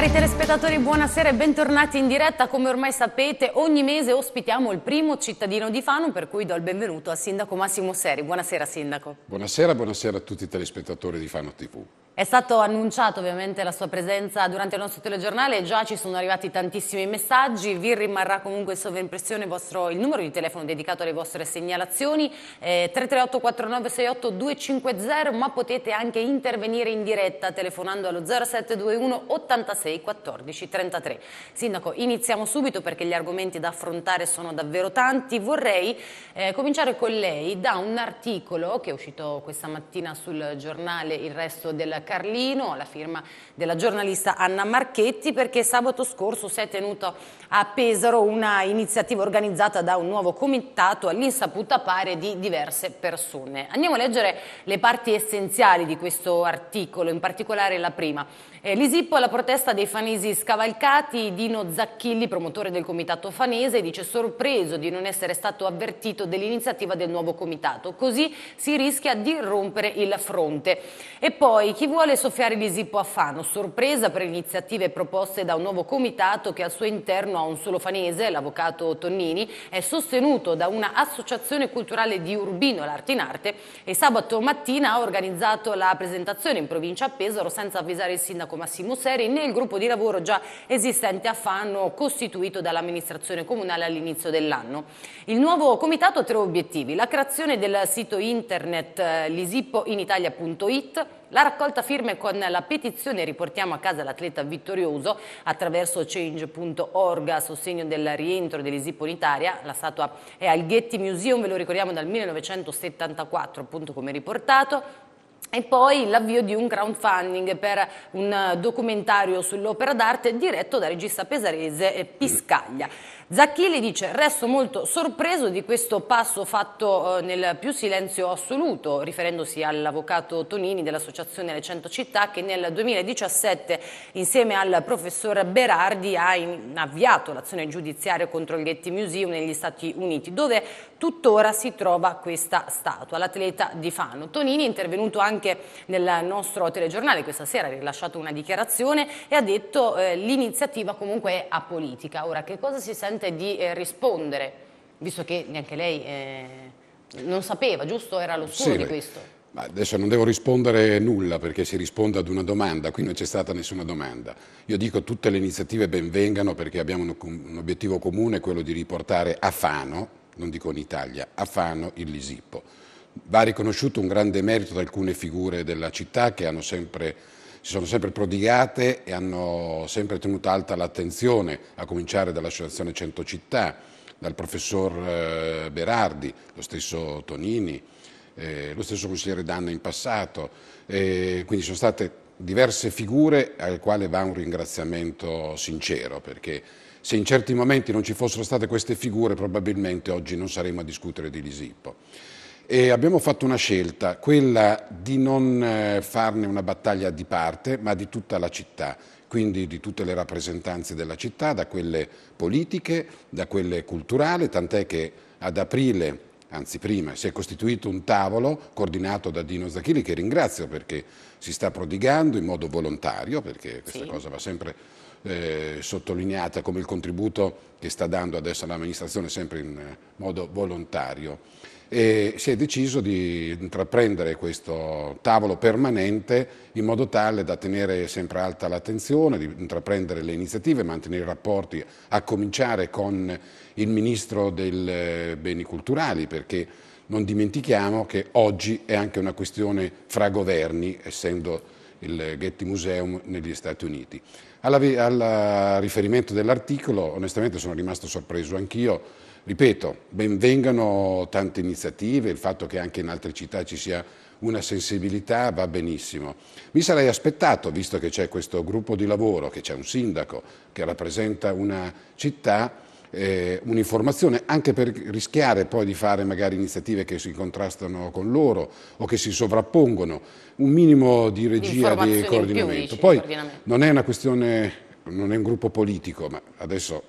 Cari telespettatori, buonasera e bentornati in diretta. Come ormai sapete, ogni mese ospitiamo il primo cittadino di Fano, per cui do il benvenuto al sindaco Massimo Seri. Buonasera sindaco. Buonasera, buonasera a tutti i telespettatori di Fano TV. È stato annunciato ovviamente la sua presenza durante il nostro telegiornale, già ci sono arrivati tantissimi messaggi, vi rimarrà comunque in sovraimpressione il, numero di telefono dedicato alle vostre segnalazioni, eh, 338 4968 250, ma potete anche intervenire in diretta telefonando allo 0721 86 06 14 33. Sindaco, iniziamo subito perché gli argomenti da affrontare sono davvero tanti. Vorrei eh, cominciare con lei da un articolo che è uscito questa mattina sul giornale Il Resto del Carlino, la firma della giornalista Anna Marchetti perché sabato scorso si è tenuta a Pesaro una iniziativa organizzata da un nuovo comitato all'insaputa pare di diverse persone. Andiamo a leggere le parti essenziali di questo articolo, in particolare la prima. Eh, L'ISIPPO alla protesta dei fanesi scavalcati, Dino Zacchilli, promotore del comitato fanese, dice sorpreso di non essere stato avvertito dell'iniziativa del nuovo comitato, così si rischia di rompere il fronte. E poi chi vuole soffiare l'ISIPPO a Fano? sorpresa per iniziative proposte da un nuovo comitato che al suo interno ha un solo fanese, l'avvocato Tonnini, è sostenuto da una associazione culturale di Urbino, l'Arte in Arte, e sabato mattina ha organizzato la presentazione in provincia a Pesaro senza avvisare il sindaco Massimo Seri né il gruppo di lavoro già esistente a Fanno costituito dall'amministrazione comunale all'inizio dell'anno. Il nuovo comitato ha tre obiettivi, la creazione del sito internet eh, lisippoinitalia.it, la raccolta firme con la petizione Riportiamo a casa l'atleta vittorioso attraverso change.org a sostegno del rientro dell'Isipo in Italia. La statua è al Getty Museum, ve lo ricordiamo dal 1974, appunto come riportato e poi l'avvio di un crowdfunding per un documentario sull'opera d'arte diretto da regista pesarese eh, Piscaglia. Zacchilli dice resto molto sorpreso di questo passo fatto eh, nel più silenzio assoluto, riferendosi all'avvocato Tonini dell'associazione Le 100 Città che nel 2017 insieme al professor Berardi ha avviato l'azione giudiziaria contro il Getty Museum negli Stati Uniti dove tuttora si trova questa statua, l'atleta di Fano. Tonini è intervenuto anche anche nel nostro telegiornale questa sera, ha rilasciato una dichiarazione e ha detto eh, l'iniziativa comunque è apolitica. Ora, che cosa si sente di eh, rispondere, visto che neanche lei eh, non sapeva, giusto? Era l'oscuro sì, di questo. Ma adesso non devo rispondere nulla perché si risponde ad una domanda, qui non c'è stata nessuna domanda. Io dico tutte le iniziative benvengano perché abbiamo un, un obiettivo comune, quello di riportare a Fano, non dico in Italia, a Fano il Lisippo. Va riconosciuto un grande merito da alcune figure della città che sempre, si sono sempre prodigate e hanno sempre tenuto alta l'attenzione, a cominciare dall'Associazione Centocittà, dal professor eh, Berardi, lo stesso Tonini, eh, lo stesso consigliere Danna in passato. Eh, quindi sono state diverse figure al quale va un ringraziamento sincero, perché se in certi momenti non ci fossero state queste figure probabilmente oggi non saremmo a discutere di Lisippo. E abbiamo fatto una scelta, quella di non eh, farne una battaglia di parte, ma di tutta la città, quindi di tutte le rappresentanze della città, da quelle politiche, da quelle culturali, tant'è che ad aprile anzi prima, si è costituito un tavolo coordinato da Dino Zacchini che ringrazio perché si sta prodigando in modo volontario, perché questa sì. cosa va sempre eh, sottolineata come il contributo che sta dando adesso l'amministrazione sempre in eh, modo volontario e si è deciso di intraprendere questo tavolo permanente in modo tale da tenere sempre alta l'attenzione, di intraprendere le iniziative, mantenere i rapporti, a cominciare con il Ministro dei eh, Beni Culturali, perché non dimentichiamo che oggi è anche una questione fra governi, essendo il Getty Museum negli Stati Uniti. al riferimento dell'articolo, onestamente sono rimasto sorpreso anch'io, Ripeto, benvengano tante iniziative, il fatto che anche in altre città ci sia una sensibilità va benissimo. Mi sarei aspettato, visto che c'è questo gruppo di lavoro, che c'è un sindaco che rappresenta una città, eh, un'informazione anche per rischiare poi di fare magari iniziative che si contrastano con loro o che si sovrappongono, un minimo di regia di coordinamento. Più, dici, poi coordinamento. non è una questione, non è un gruppo politico, ma adesso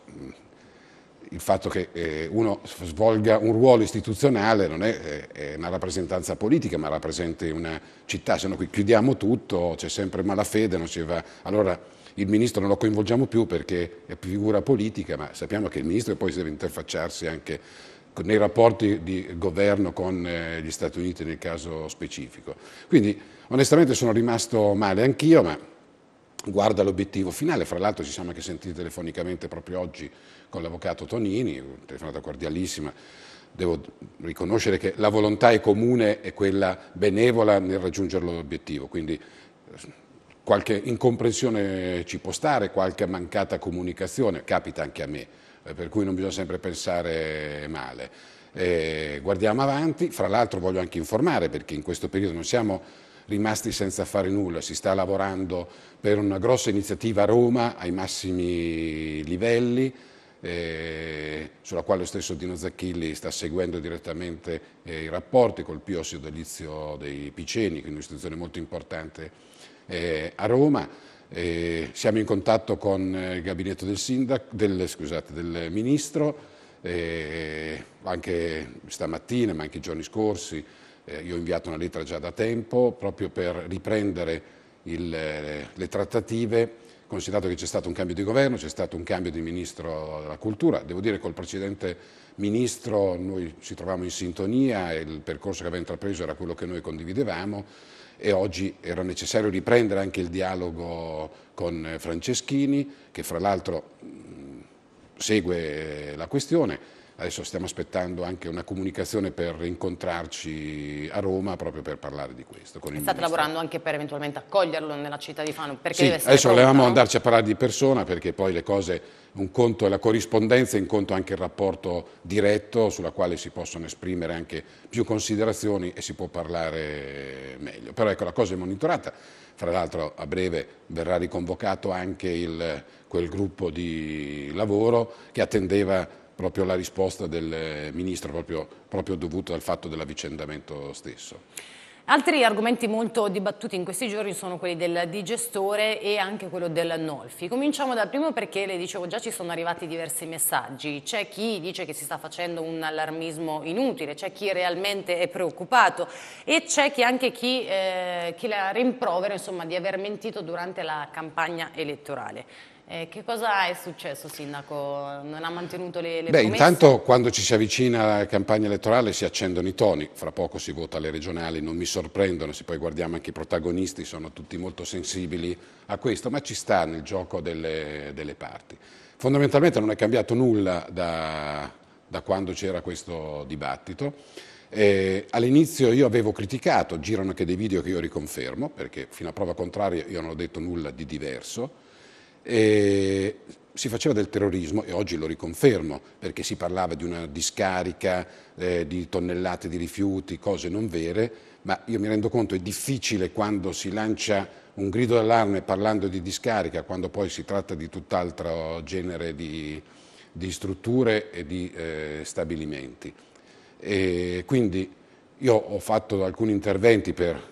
il fatto che eh, uno svolga un ruolo istituzionale non è, eh, è una rappresentanza politica, ma rappresenta una città, se no qui chiudiamo tutto, c'è sempre malafede, non si va... Allora il ministro non lo coinvolgiamo più perché è più figura politica, ma sappiamo che il ministro poi deve interfacciarsi anche nei rapporti di governo con eh, gli Stati Uniti nel caso specifico. Quindi onestamente sono rimasto male anch'io, ma guarda l'obiettivo finale, fra l'altro ci siamo anche sentiti telefonicamente proprio oggi con l'avvocato Tonini, una telefonata cordialissima. Devo riconoscere che la volontà è comune e quella benevola nel raggiungere l'obiettivo, quindi eh, qualche incomprensione ci può stare, qualche mancata comunicazione, capita anche a me, eh, per cui non bisogna sempre pensare male. E eh, guardiamo avanti, fra l'altro voglio anche informare perché in questo periodo non siamo rimasti senza fare nulla, si sta lavorando per una grossa iniziativa a Roma ai massimi livelli, eh, sulla quale lo stesso Dino Zacchilli sta seguendo direttamente eh, i rapporti col Pio Siodalizio dei Piceni, quindi un'istituzione molto importante eh, a Roma. Eh, siamo in contatto con eh, il gabinetto del, sindaco, del, scusate, del Ministro, eh, anche stamattina ma anche i giorni scorsi io ho inviato una lettera già da tempo proprio per riprendere il, le trattative considerato che c'è stato un cambio di governo, c'è stato un cambio di ministro della cultura, devo dire che col precedente ministro noi ci trovavamo in sintonia, il percorso che aveva intrapreso era quello che noi condividevamo e oggi era necessario riprendere anche il dialogo con Franceschini che fra l'altro segue eh, la questione Adesso stiamo aspettando anche una comunicazione per incontrarci a Roma proprio per parlare di questo. Con State lavorando anche per eventualmente accoglierlo nella città di Fano? Perché sì, deve adesso volevamo andarci a parlare di persona perché poi le cose, un conto è la corrispondenza, un conto anche il rapporto diretto sulla quale si possono esprimere anche più considerazioni e si può parlare meglio. Però ecco, la cosa è monitorata. Fra l'altro a breve verrà riconvocato anche il, quel gruppo di lavoro che attendeva proprio la risposta del Ministro, proprio, proprio dovuta al fatto dell'avvicendamento stesso. Altri argomenti molto dibattuti in questi giorni sono quelli del digestore e anche quello dell'Annolfi. Cominciamo dal primo perché, le dicevo già, ci sono arrivati diversi messaggi. C'è chi dice che si sta facendo un allarmismo inutile, c'è chi realmente è preoccupato e c'è anche chi, eh, chi la rimprovera insomma, di aver mentito durante la campagna elettorale. Eh, che cosa è successo, Sindaco? Non ha mantenuto le, le Beh, promesse? intanto quando ci si avvicina alla campagna elettorale si accendono i toni, fra poco si vota alle regionali, non mi sorprendono, se poi guardiamo anche i protagonisti sono tutti molto sensibili a questo, ma ci sta nel gioco delle, delle parti. Fondamentalmente non è cambiato nulla da, da quando c'era questo dibattito. Eh, All'inizio io avevo criticato, girano anche dei video che io riconfermo, perché fino a prova contraria io non ho detto nulla di diverso, eh, si faceva del terrorismo e oggi lo riconfermo perché si parlava di una discarica, eh, di tonnellate di rifiuti, cose non vere, ma io mi rendo conto è difficile quando si lancia un grido d'allarme parlando di discarica, quando poi si tratta di tutt'altro genere di, di, strutture e di eh, stabilimenti. E quindi io ho fatto alcuni interventi per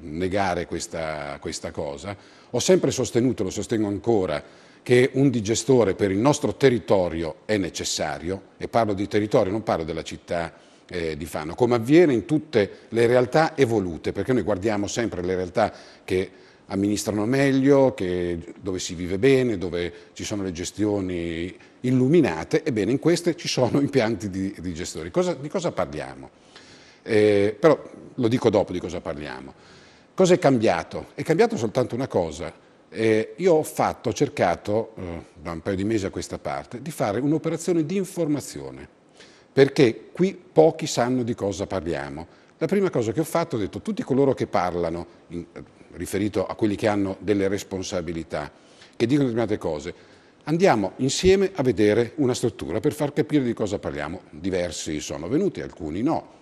negare questa, questa cosa. Ho sempre sostenuto, lo sostengo ancora, che un digestore per il nostro territorio è necessario, e parlo di territorio, non parlo della città eh, di Fano, come avviene in tutte le realtà evolute, perché noi guardiamo sempre le realtà che amministrano meglio, che, dove si vive bene, dove ci sono le gestioni illuminate, ebbene in queste ci sono impianti di digestori. Cosa, di cosa parliamo? Eh, però lo dico dopo di cosa parliamo. Cosa è cambiato? È cambiato soltanto una cosa. Eh, io ho fatto, ho cercato, eh, da un paio di mesi a questa parte, di fare un'operazione di informazione, perché qui pochi sanno di cosa parliamo. La prima cosa che ho fatto, ho detto, tutti coloro che parlano, in, eh, riferito a quelli che hanno delle responsabilità, che dicono determinate cose, andiamo insieme a vedere una struttura per far capire di cosa parliamo. Diversi sono venuti, alcuni no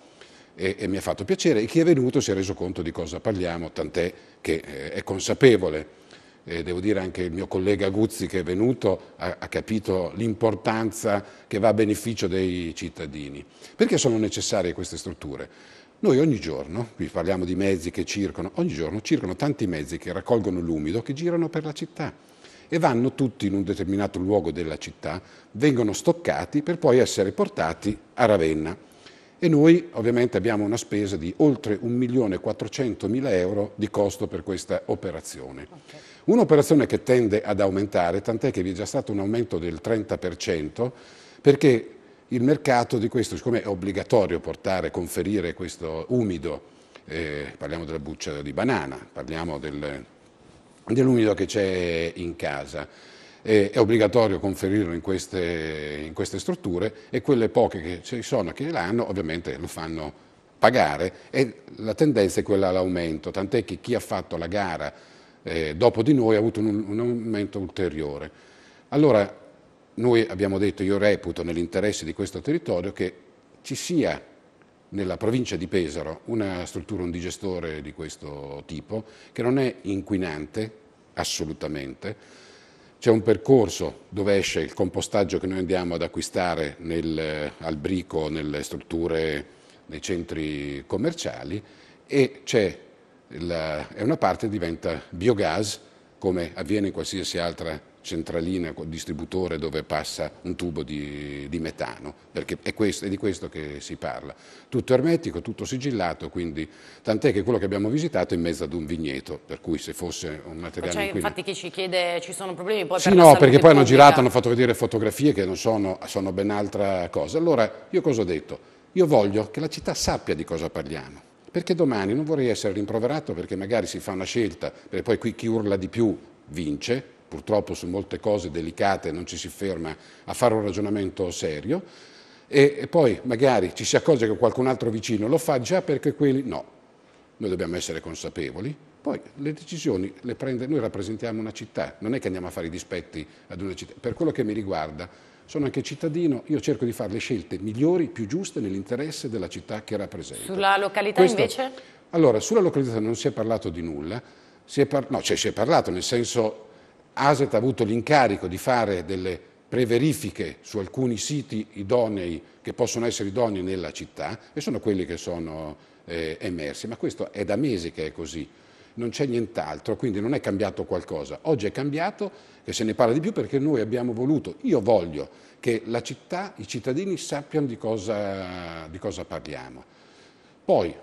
e, e mi ha fatto piacere e chi è venuto si è reso conto di cosa parliamo, tant'è che eh, è consapevole. Eh, devo dire anche il mio collega Guzzi che è venuto ha, ha capito l'importanza che va a beneficio dei cittadini. Perché sono necessarie queste strutture? Noi ogni giorno, qui parliamo di mezzi che circolano, ogni giorno circolano tanti mezzi che raccolgono l'umido che girano per la città e vanno tutti in un determinato luogo della città, vengono stoccati per poi essere portati a Ravenna e noi ovviamente abbiamo una spesa di oltre 1.400.000 euro di costo per questa operazione. Okay. Un'operazione che tende ad aumentare, tant'è che vi è già stato un aumento del 30% perché il mercato di questo, siccome è obbligatorio portare, conferire questo umido, eh, parliamo della buccia di banana, parliamo del, dell'umido che c'è in casa, eh, è obbligatorio conferirlo in queste, in queste, strutture e quelle poche che ci sono, che le hanno, ovviamente lo fanno pagare e la tendenza è quella all'aumento, tant'è che chi ha fatto la gara eh, dopo di noi ha avuto un, un aumento ulteriore. Allora noi abbiamo detto, io reputo nell'interesse di questo territorio che ci sia nella provincia di Pesaro una struttura, un digestore di questo tipo, che non è inquinante assolutamente, c'è un percorso dove esce il compostaggio che noi andiamo ad acquistare nel, al brico, nelle strutture, nei centri commerciali e c'è la, una parte diventa biogas come avviene in qualsiasi altra centralina, distributore dove passa un tubo di, di metano, perché è, questo, è, di questo che si parla. Tutto ermetico, tutto sigillato, quindi tant'è che quello che abbiamo visitato è in mezzo ad un vigneto, per cui se fosse un materiale cioè, Infatti chi ci chiede ci sono problemi poi Sì, per no, perché poi hanno girato, hanno fatto vedere fotografie che non sono, sono ben altra cosa. Allora, io cosa ho detto? Io voglio che la città sappia di cosa parliamo perché domani non vorrei essere rimproverato perché magari si fa una scelta, perché poi qui chi urla di più vince, purtroppo su molte cose delicate non ci si ferma a fare un ragionamento serio e, poi magari ci si accorge che qualcun altro vicino lo fa già perché quelli no. Noi dobbiamo essere consapevoli, poi le decisioni le prende, noi rappresentiamo una città, non è che andiamo a fare i dispetti ad una città. Per quello che mi riguarda, sono anche cittadino, io cerco di fare le scelte migliori, più giuste nell'interesse della città che rappresento. Sulla località Questo, invece? Allora, sulla località non si è parlato di nulla, si è, par no, cioè, si è parlato nel senso ASET ha avuto l'incarico di fare delle preverifiche su alcuni siti idonei che possono essere idonei nella città e sono quelli che sono eh, emersi, ma questo è da mesi che è così, non c'è nient'altro, quindi non è cambiato qualcosa. Oggi è cambiato e se ne parla di più perché noi abbiamo voluto, io voglio che la città, i cittadini sappiano di cosa, di cosa parliamo. Poi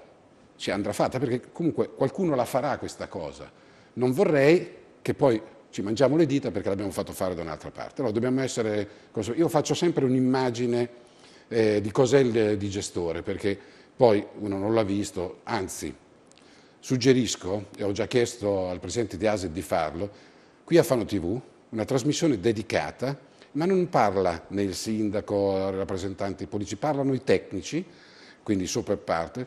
si andrà fatta perché comunque qualcuno la farà questa cosa. Non vorrei che poi ci mangiamo le dita perché l'abbiamo fatto fare da un'altra parte. No, dobbiamo essere Io faccio sempre un'immagine eh, di cos'è il eh, digestore, perché poi uno non l'ha visto, anzi, suggerisco, e ho già chiesto al presidente di ASET di farlo, qui a Fano TV, una trasmissione dedicata, ma non parla né il sindaco, i rappresentanti politici, parlano i tecnici, quindi sopra parte,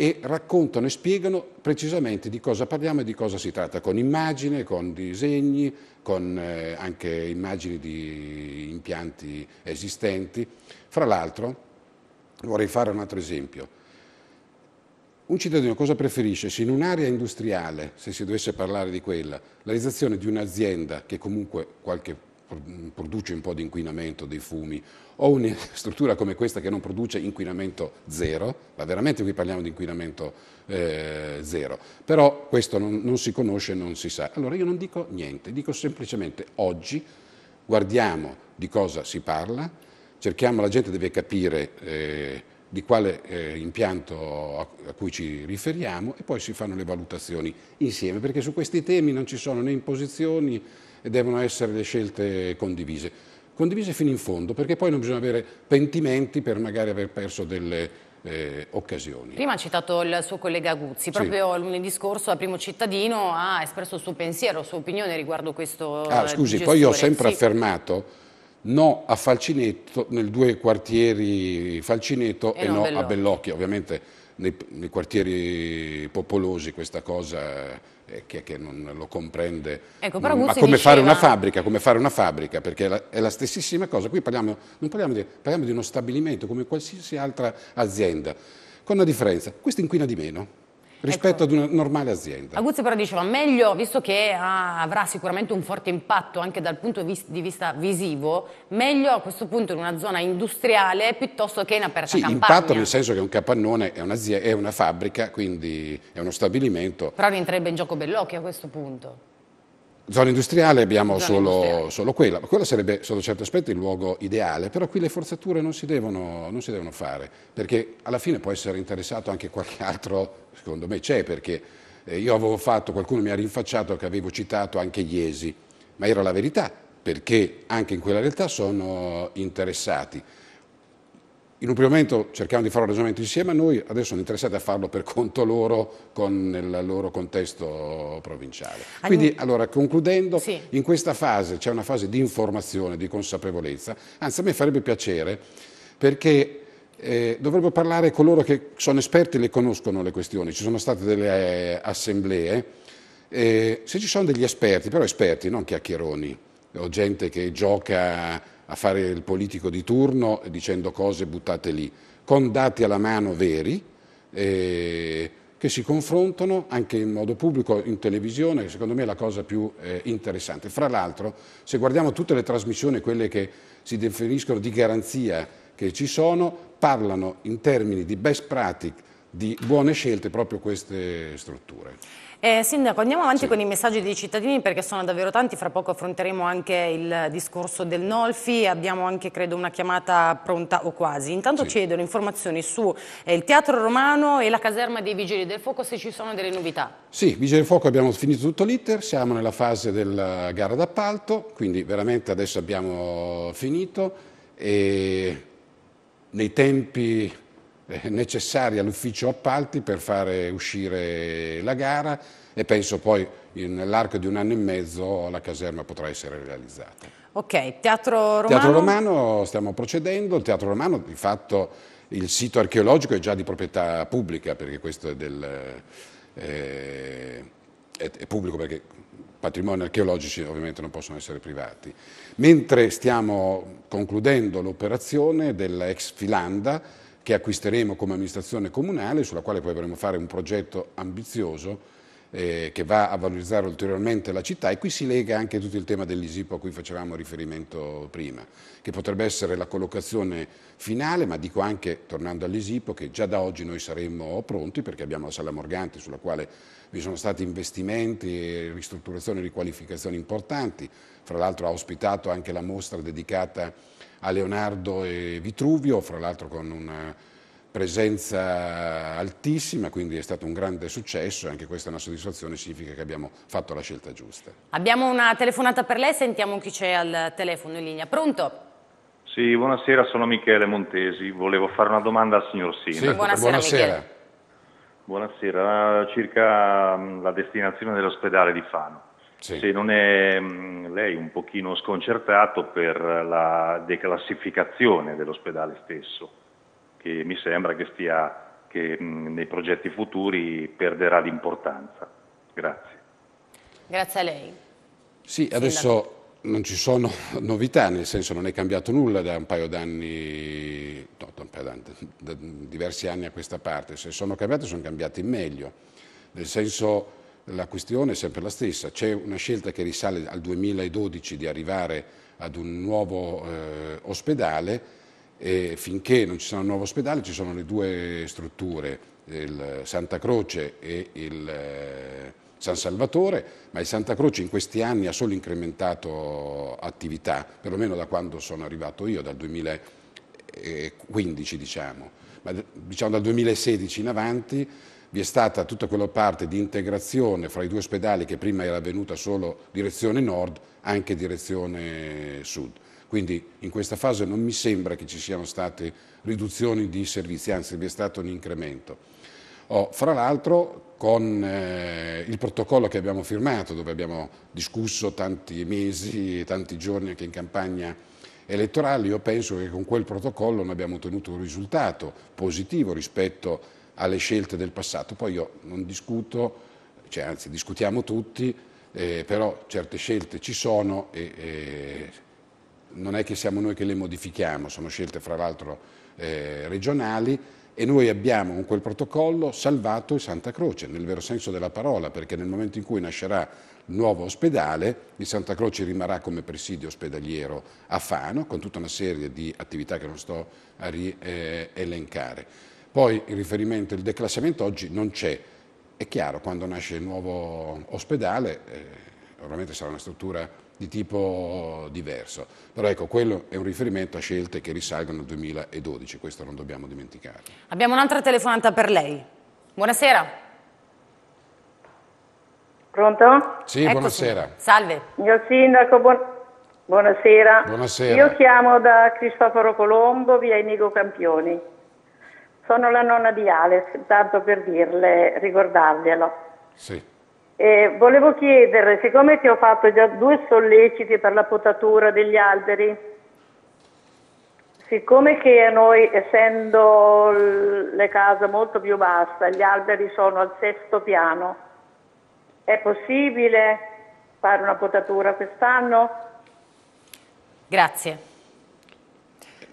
e raccontano e spiegano precisamente di cosa parliamo e di cosa si tratta, con immagini, con disegni, con eh, anche immagini di impianti esistenti. Fra l'altro, vorrei fare un altro esempio. Un cittadino cosa preferisce? Se in un'area industriale, se si dovesse parlare di quella, la realizzazione di un'azienda che comunque qualche produce un po' di inquinamento dei fumi, o una struttura come questa che non produce inquinamento zero, ma veramente qui parliamo di inquinamento eh, zero, però questo non, non si conosce, non si sa. Allora io non dico niente, dico semplicemente oggi guardiamo di cosa si parla, cerchiamo, la gente deve capire eh, di quale eh, impianto a, a, cui ci riferiamo e poi si fanno le valutazioni insieme, perché su questi temi non ci sono né imposizioni e devono essere le scelte condivise. Condivise fino in fondo, perché poi non bisogna avere pentimenti per magari aver perso delle eh, occasioni. Prima ha citato il suo collega Guzzi, proprio sì. lunedì scorso a Primo Cittadino ha espresso il suo pensiero, la sua opinione riguardo questo Ah, eh, scusi, gestore. poi io ho sempre sì. affermato no a Falcinetto, nel due quartieri Falcinetto e, e no Bellocchio. a Bellocchio, ovviamente nei, nei quartieri popolosi questa cosa chi è che non lo comprende? Ecco, non, mm, ma come diceva... fare una fabbrica, come fare una fabbrica, perché è la, è la stessissima cosa. Qui parliamo, non parliamo di, parliamo di uno stabilimento come qualsiasi altra azienda, con una differenza, questo inquina di meno rispetto ecco. ad una normale azienda. Aguzzi però diceva meglio, visto che ah, avrà sicuramente un forte impatto anche dal punto di vista visivo, meglio a questo punto in una zona industriale piuttosto che in aperta sì, campagna. Sì, impatto nel senso che un capannone è, è una fabbrica, quindi è uno stabilimento. Però rientrerebbe in gioco Bellocchio a questo punto. Zona industriale abbiamo Zona solo, industriale. solo, quella, quello sarebbe sotto certi aspetti il luogo ideale, però qui le forzature non si, devono, non si, devono, fare, perché alla fine può essere interessato anche qualche altro, secondo me c'è, perché eh, io avevo fatto, qualcuno mi ha rinfacciato che avevo citato anche Iesi, ma era la verità, perché anche in quella realtà sono interessati in un primo momento cercavano di fare un ragionamento insieme a noi, adesso sono interessati a farlo per conto loro, con il loro contesto provinciale. Quindi, allora, concludendo, sì. in questa fase c'è una fase di informazione, di consapevolezza, anzi a me farebbe piacere perché eh, dovrebbero parlare coloro che sono esperti e le conoscono le questioni, ci sono state delle eh, assemblee, eh, se ci sono degli esperti, però esperti, non chiacchieroni, o gente che gioca a fare il politico di turno dicendo cose buttate lì, con dati alla mano veri eh, che si confrontano anche in modo pubblico, in televisione, che secondo me è la cosa più eh, interessante. Fra l'altro, se guardiamo tutte le trasmissioni, quelle che si definiscono di garanzia che ci sono, parlano in termini di best practice, di buone scelte proprio queste strutture. Eh, Sindaco, andiamo avanti sì. con i messaggi dei cittadini perché sono davvero tanti, fra poco affronteremo anche il discorso del Nolfi, abbiamo anche credo una chiamata pronta o quasi. Intanto sì. chiedono informazioni su eh, il Teatro Romano e la caserma dei Vigili del Fuoco se ci sono delle novità. Sì, Vigili del Fuoco abbiamo finito tutto l'iter, siamo nella fase della gara d'appalto, quindi veramente adesso abbiamo finito e nei tempi eh, necessari all'ufficio appalti per fare uscire la gara e penso poi nell'arco di un anno e mezzo la caserma potrà essere realizzata. Ok, Teatro Romano? Teatro Romano stiamo procedendo, il Teatro Romano di fatto il sito archeologico è già di proprietà pubblica perché questo è, del, eh, è, è pubblico perché patrimoni archeologici ovviamente non possono essere privati. Mentre stiamo concludendo l'operazione dell'ex Filanda che acquisteremo come amministrazione comunale, sulla quale poi dovremo fare un progetto ambizioso eh, che va a valorizzare ulteriormente la città e qui si lega anche tutto il tema dell'ISIPO a cui facevamo riferimento prima, che potrebbe essere la collocazione finale, ma dico anche, tornando all'ISIPO, che già da oggi noi saremmo pronti perché abbiamo la Sala Morganti sulla quale vi sono stati investimenti, ristrutturazioni e riqualificazioni importanti, fra l'altro ha ospitato anche la mostra dedicata a a Leonardo e Vitruvio, fra l'altro con una presenza altissima, quindi è stato un grande successo e anche questa è una soddisfazione, significa che abbiamo fatto la scelta giusta. Abbiamo una telefonata per lei, sentiamo chi c'è al telefono in linea. Pronto? Sì, buonasera, sono Michele Montesi, volevo fare una domanda al signor Sindaco. Sì, buonasera, buonasera. buonasera, circa mm, la destinazione dell'ospedale di Fano. Sì. se non è mm, lei un pochino sconcertato per la declassificazione dell'ospedale stesso, che mi sembra che, stia, che mm, nei progetti futuri perderà di importanza. Grazie. Grazie a lei. Sì, adesso non ci sono novità, nel senso non è cambiato nulla da un paio d'anni, no, da, un paio d'anni da, da diversi anni a questa parte, se sono cambiate sono cambiate in meglio, nel senso la questione è sempre la stessa. C'è una scelta che risale al 2012 di arrivare ad un nuovo eh, ospedale e finché non ci sarà un nuovo ospedale ci sono le due strutture, il Santa Croce e il eh, San Salvatore, ma il Santa Croce in questi anni ha solo incrementato attività, perlomeno da quando sono arrivato io, dal 2015 diciamo, ma diciamo dal 2016 in avanti vi è stata tutta quella parte di integrazione fra i due ospedali che prima era avvenuta solo direzione nord, anche direzione sud. Quindi in questa fase non mi sembra che ci siano state riduzioni di servizi, anzi vi è stato un incremento. Oh, fra l'altro con eh, il protocollo che abbiamo firmato, dove abbiamo discusso tanti mesi, tanti giorni anche in campagna elettorale, io penso che con quel protocollo noi abbiamo ottenuto un risultato positivo rispetto a alle scelte del passato. Poi io non discuto, cioè, anzi discutiamo tutti, eh, però certe scelte ci sono e, e eh, non è che siamo noi che le modifichiamo, sono scelte fra l'altro eh, regionali e noi abbiamo con quel protocollo salvato il Santa Croce, nel vero senso della parola, perché nel momento in cui nascerà il nuovo ospedale, il Santa Croce rimarrà come presidio ospedaliero a Fano, con tutta una serie di attività che non sto a rielencare. Eh, poi il riferimento, il declassamento oggi non c'è. È chiaro, quando nasce il nuovo ospedale, eh, ovviamente sarà una struttura di tipo diverso. Però ecco, quello è un riferimento a scelte che risalgono al 2012, questo non dobbiamo dimenticare. Abbiamo un'altra telefonata per lei. Buonasera. Pronto? Sì, Eccoci. buonasera. Salve. Signor Sindaco, buonasera. Buonasera. Buonasera. Io chiamo da Cristoforo Colombo, via Inigo Campioni. Sono la nonna di Alex, tanto per dirle, ricordarglielo. Sì. Eh, volevo chiedere, siccome ti ho fatto già due solleciti per la potatura degli alberi, siccome che a noi, essendo le case molto più basse, gli alberi sono al sesto piano, è possibile fare una potatura quest'anno? Grazie.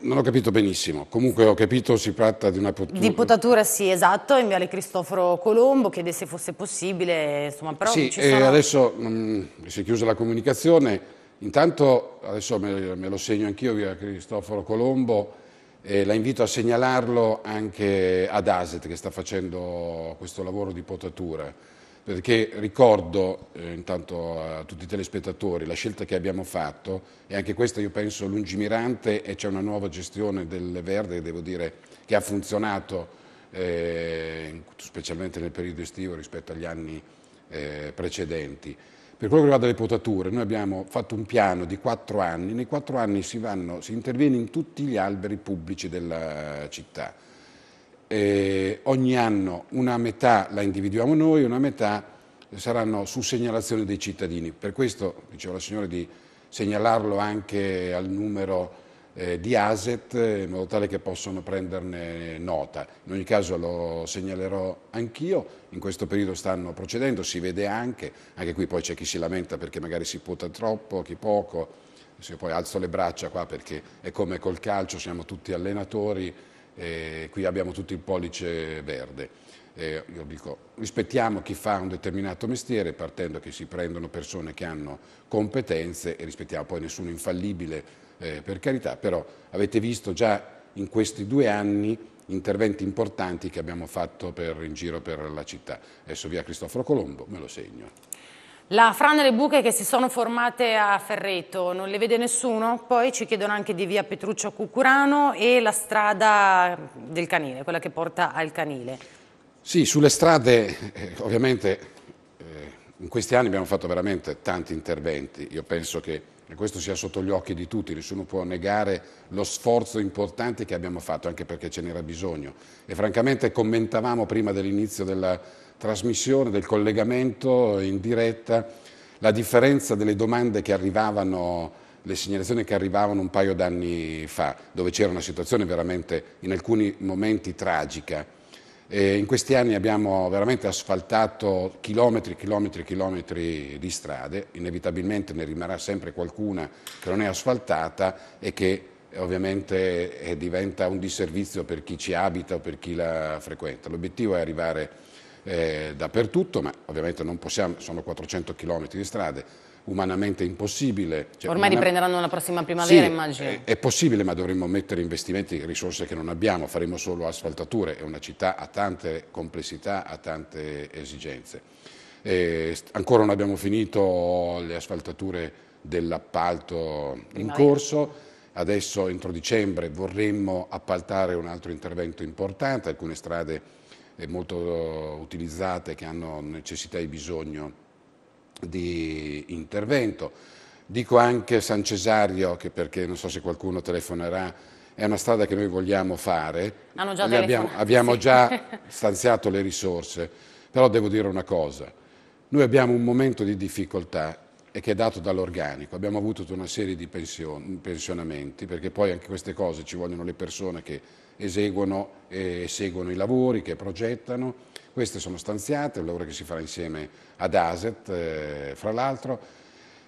Non ho capito benissimo, comunque ho capito si tratta di una potatura. Di potatura sì, esatto, in Viale Cristoforo Colombo, chiede se fosse possibile, insomma, però sì, ci eh, sono... adesso mh, mm, si è chiusa la comunicazione, intanto adesso me, me lo segno anch'io Viale Cristoforo Colombo e la invito a segnalarlo anche ad ASET che sta facendo questo lavoro di potatura perché ricordo eh, intanto a tutti i telespettatori la scelta che abbiamo fatto e anche questa io penso lungimirante e c'è una nuova gestione del verde devo dire che ha funzionato eh, specialmente nel periodo estivo rispetto agli anni eh, precedenti. Per quello che riguarda le potature, noi abbiamo fatto un piano di quattro anni, nei quattro anni si, vanno, si interviene in tutti gli alberi pubblici della città eh, ogni anno una metà la individuiamo noi, una metà saranno su segnalazione dei cittadini. Per questo, dicevo la signora, di segnalarlo anche al numero eh, di ASET in modo tale che possano prenderne nota. In ogni caso lo segnalerò anch'io, in questo periodo stanno procedendo, si vede anche, anche qui poi c'è chi si lamenta perché magari si puta troppo, chi poco, se poi alzo le braccia qua perché è come col calcio, siamo tutti allenatori, eh, qui abbiamo tutto il pollice verde. Eh, io dico, rispettiamo chi fa un determinato mestiere partendo che si prendono persone che hanno competenze e rispettiamo poi nessuno infallibile eh, per carità, però avete visto già in questi due anni interventi importanti che abbiamo fatto per, in giro per la città. Adesso via Cristoforo Colombo, me lo segno. La frana e le buche che si sono formate a Ferreto non le vede nessuno? Poi ci chiedono anche di via Petruccio Cucurano e la strada del canile, quella che porta al canile. Sì, sulle strade eh, ovviamente eh, in questi anni abbiamo fatto veramente tanti interventi. Io penso che questo sia sotto gli occhi di tutti, nessuno può negare lo sforzo importante che abbiamo fatto, anche perché ce n'era bisogno. E francamente commentavamo prima dell'inizio della trasmissione, del collegamento in diretta, la differenza delle domande che arrivavano le segnalazioni che arrivavano un paio d'anni fa, dove c'era una situazione veramente in alcuni momenti tragica. E in questi anni abbiamo veramente asfaltato chilometri, chilometri, e chilometri di strade, inevitabilmente ne rimarrà sempre qualcuna che non è asfaltata e che ovviamente eh, diventa un disservizio per chi ci abita o per chi la frequenta. L'obiettivo è arrivare a eh, dappertutto, ma ovviamente non possiamo, sono 400 km di strade, umanamente impossibile. Cioè, Ormai umana... riprenderanno la prossima primavera, sì, immagino. È, eh, è, possibile, ma dovremmo mettere investimenti, risorse che non abbiamo, faremo solo asfaltature, è una città a tante complessità, a tante esigenze. E eh, ancora non abbiamo finito le asfaltature dell'appalto in corso, adesso entro dicembre vorremmo appaltare un altro intervento importante, alcune strade molto utilizzate che hanno necessità e bisogno di intervento. Dico anche San Cesario, che perché non so se qualcuno telefonerà, è una strada che noi vogliamo fare, già abbiamo, abbiamo sì. già stanziato le risorse, però devo dire una cosa, noi abbiamo un momento di difficoltà e che è dato dall'organico. Abbiamo avuto tutta una serie di pension pensionamenti, perché poi anche queste cose ci vogliono le persone che eseguono e seguono i lavori che progettano. Queste sono stanziate, è un lavoro che si farà insieme ad ASET, eh, fra l'altro.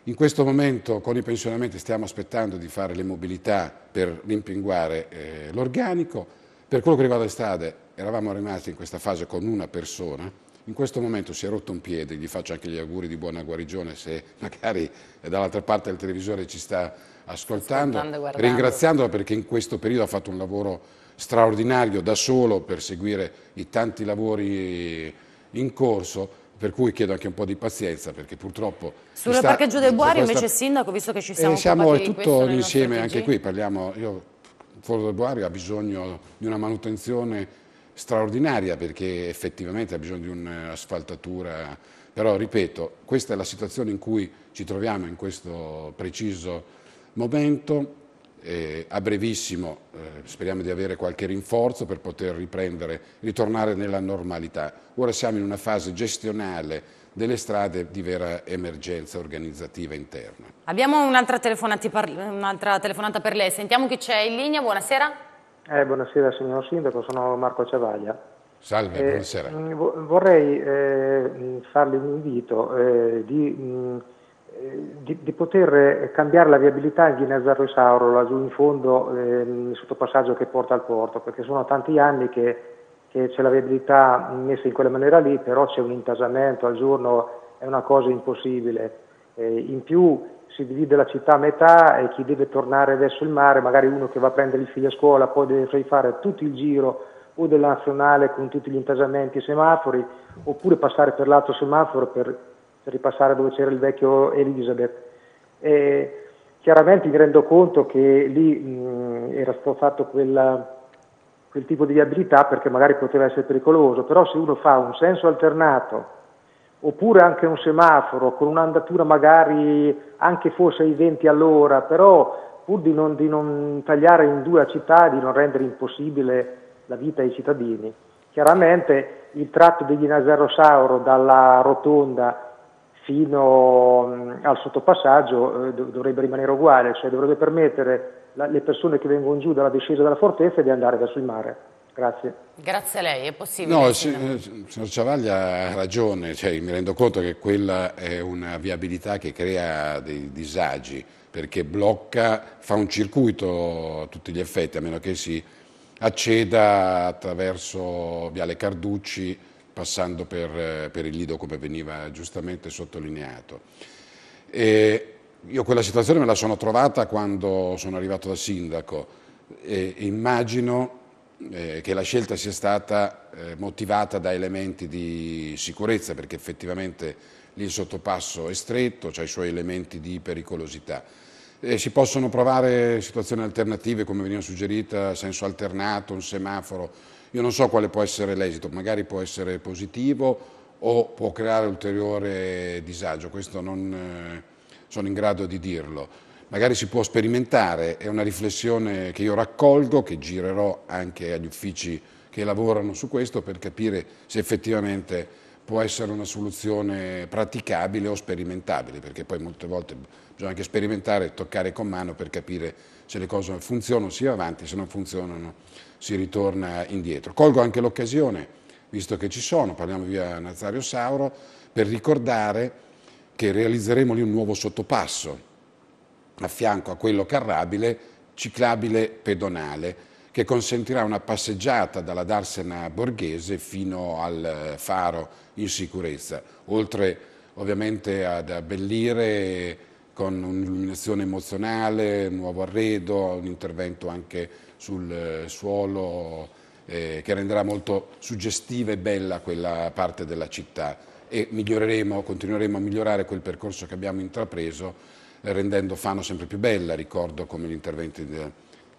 In questo momento con i pensionamenti stiamo aspettando di fare le mobilità per rimpinguare eh, l'organico. Per quello che riguarda le strade eravamo rimasti in questa fase con una persona, in questo momento si è rotto un piede, gli faccio anche gli auguri di buona guarigione se magari eh, dall'altra parte del televisore ci sta ascoltando, ascoltando ringraziandola perché in questo periodo ha fatto un lavoro straordinario da solo per seguire i tanti lavori in corso, per cui chiedo anche un po' di pazienza perché purtroppo... Sul parcheggio del Buario questa... invece Sindaco, visto che ci siamo eh, siamo è tutto un insieme, anche qui parliamo, io, il Foro del Buario ha bisogno di una manutenzione straordinaria perché effettivamente ha bisogno di un'asfaltatura, però ripeto, questa è la situazione in cui ci troviamo in questo preciso momento, eh, a brevissimo eh, speriamo di avere qualche rinforzo per poter riprendere, ritornare nella normalità. Ora siamo in una fase gestionale delle strade di vera emergenza organizzativa interna. Abbiamo un'altra telefonata, telefonata, per lei, sentiamo chi c'è in linea, buonasera. Eh, buonasera signor Sindaco, sono Marco Cevaglia. Salve, eh, buonasera. Mm, vorrei eh, farle un invito eh, di... Mh, mm, di, di, poter eh, cambiare la viabilità in via Nazarro Sauro, laggiù in fondo ehm, passaggio che porta al porto, perché sono tanti anni che, che c'è la viabilità messa in quella maniera lì, però c'è un intasamento al giorno, è una cosa impossibile. Eh, in più si divide la città a metà e chi deve tornare verso il mare, magari uno che va a prendere il figlio a scuola, poi deve fare tutto il giro o della nazionale con tutti gli intasamenti e semafori, oppure passare per l'altro semaforo per ripassare dove c'era il vecchio Elizabeth. E chiaramente mi rendo conto che lì mh, era stato fatto quella, quel tipo di viabilità perché magari poteva essere pericoloso, però se uno fa un senso alternato oppure anche un semaforo con un'andatura magari anche forse ai 20 all'ora, però pur di non, di non tagliare in due la città, di non rendere impossibile la vita ai cittadini. Chiaramente il tratto degli Nasarosauro dalla rotonda fino al sottopassaggio eh, dovrebbe rimanere uguale, cioè dovrebbe permettere alle persone che vengono giù dalla discesa della fortezza di andare verso il mare. Grazie. Grazie a lei, è possibile? No, eh, signor Ciavaglia ha ragione, cioè, mi rendo conto che quella è una viabilità che crea dei disagi, perché blocca, fa un circuito a tutti gli effetti, a meno che si acceda attraverso Viale Carducci, passando per, eh, per il Lido come veniva giustamente sottolineato. E io quella situazione me la sono trovata quando sono arrivato da sindaco e immagino eh, che la scelta sia stata eh, motivata da elementi di sicurezza perché effettivamente lì il sottopasso è stretto, ha i suoi elementi di pericolosità. E si possono provare situazioni alternative come veniva suggerita, senso alternato, un semaforo, io non so quale può essere l'esito, magari può essere positivo o può creare ulteriore disagio, questo non eh, sono in grado di dirlo. Magari si può sperimentare, è una riflessione che io raccolgo, che girerò anche agli uffici che lavorano su questo per capire se effettivamente può essere una soluzione praticabile o sperimentabile, perché poi molte volte bisogna anche sperimentare, toccare con mano per capire se le cose funzionano, si va avanti, se non funzionano si ritorna indietro. Colgo anche l'occasione, visto che ci sono, parliamo via Nazario Sauro, per ricordare che realizzeremo lì un nuovo sottopasso a fianco a quello carrabile, ciclabile pedonale, che consentirà una passeggiata dalla Darsena Borghese fino al faro in sicurezza, oltre ovviamente ad abbellire con un'illuminazione emozionale, un nuovo arredo, un intervento anche sul eh, suolo eh, che renderà molto suggestiva e bella quella parte della città e miglioreremo, continueremo a migliorare quel percorso che abbiamo intrapreso eh, rendendo Fano sempre più bella, ricordo come gli interventi della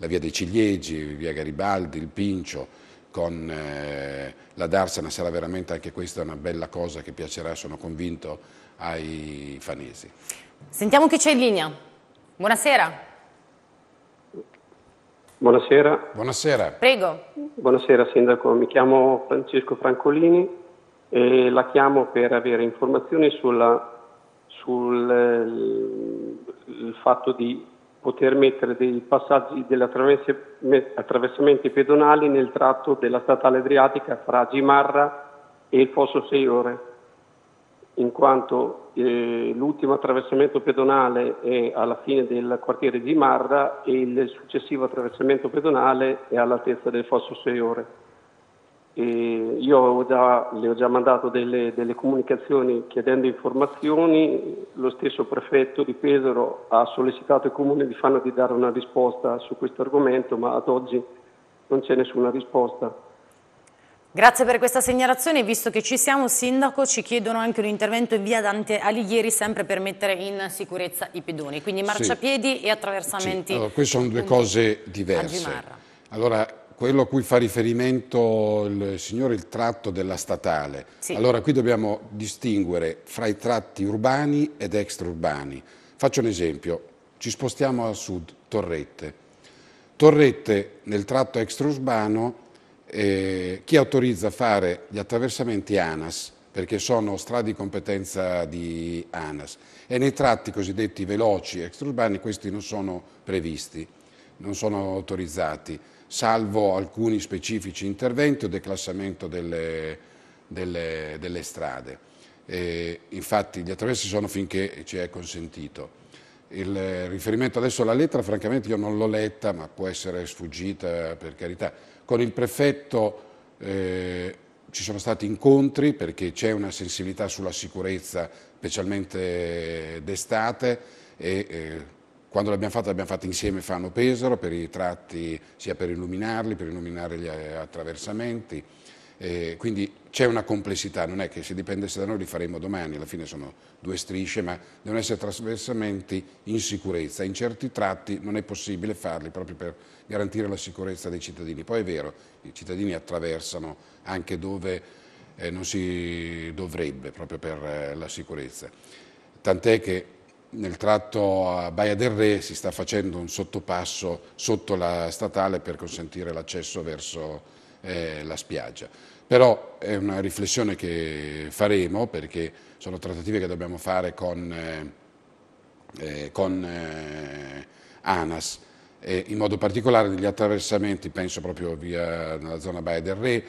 via dei Ciliegi, via Garibaldi, il Pincio, con eh, la Darsena sarà veramente anche questa una bella cosa che piacerà, sono convinto, ai fanesi. Sentiamo chi c'è in linea. Buonasera. Buonasera. Buonasera. Prego. Buonasera Sindaco, mi chiamo Francesco Francolini e la chiamo per avere informazioni sulla, sul eh, il fatto di poter mettere dei passaggi degli attraversamenti pedonali nel tratto della statale adriatica fra Gimarra e il Fosso Seiore in quanto eh, l'ultimo attraversamento pedonale è alla fine del quartiere di Marra e il successivo attraversamento pedonale è all'altezza del Fosso Seiore. E io ho già, le ho già mandato delle, delle, comunicazioni chiedendo informazioni, lo stesso prefetto di Pesaro ha sollecitato il comune di Fano di dare una risposta su questo argomento, ma ad oggi non c'è nessuna risposta. Grazie per questa segnalazione, visto che ci siamo Sindaco ci chiedono anche un intervento in via Dante Alighieri sempre per mettere in sicurezza i pedoni, quindi marciapiedi sì. e attraversamenti. Sì. Allora, queste sono due cose diverse. Allora, quello a cui fa riferimento il signore, il tratto della statale. Sì. Allora, qui dobbiamo distinguere fra i tratti urbani ed extraurbani. Faccio un esempio, ci spostiamo a sud, Torrette. Torrette nel tratto extraurbano eh, chi autorizza a fare gli attraversamenti ANAS, perché sono strade di competenza di ANAS, e nei tratti cosiddetti veloci extraurbani questi non sono previsti, non sono autorizzati, salvo alcuni specifici interventi o declassamento delle, delle, delle strade. E eh, infatti gli attraversi sono finché ci è consentito. Il riferimento adesso alla lettera, francamente io non l'ho letta, ma può essere sfuggita per carità con il prefetto eh, ci sono stati incontri perché c'è una sensibilità sulla sicurezza, specialmente d'estate e eh, quando l'abbiamo fatta l'abbiamo fatta insieme Fano Pesaro per i tratti, sia per illuminarli, per illuminare gli eh, attraversamenti. Eh, quindi c'è una complessità, non è che se dipendesse da noi li faremmo domani, alla fine sono due strisce, ma devono essere trasversamenti in sicurezza. In certi tratti non è possibile farli proprio per garantire la sicurezza dei cittadini. Poi è vero, i cittadini attraversano anche dove eh, non si dovrebbe, proprio per eh, la sicurezza. Tant'è che nel tratto a Baia del Re si sta facendo un sottopasso sotto la statale per consentire l'accesso verso eh, la spiaggia. Però è una riflessione che faremo perché sono trattative che dobbiamo fare con, eh, eh con eh, ANAS, in modo particolare negli attraversamenti, penso proprio via nella zona Baia del Re,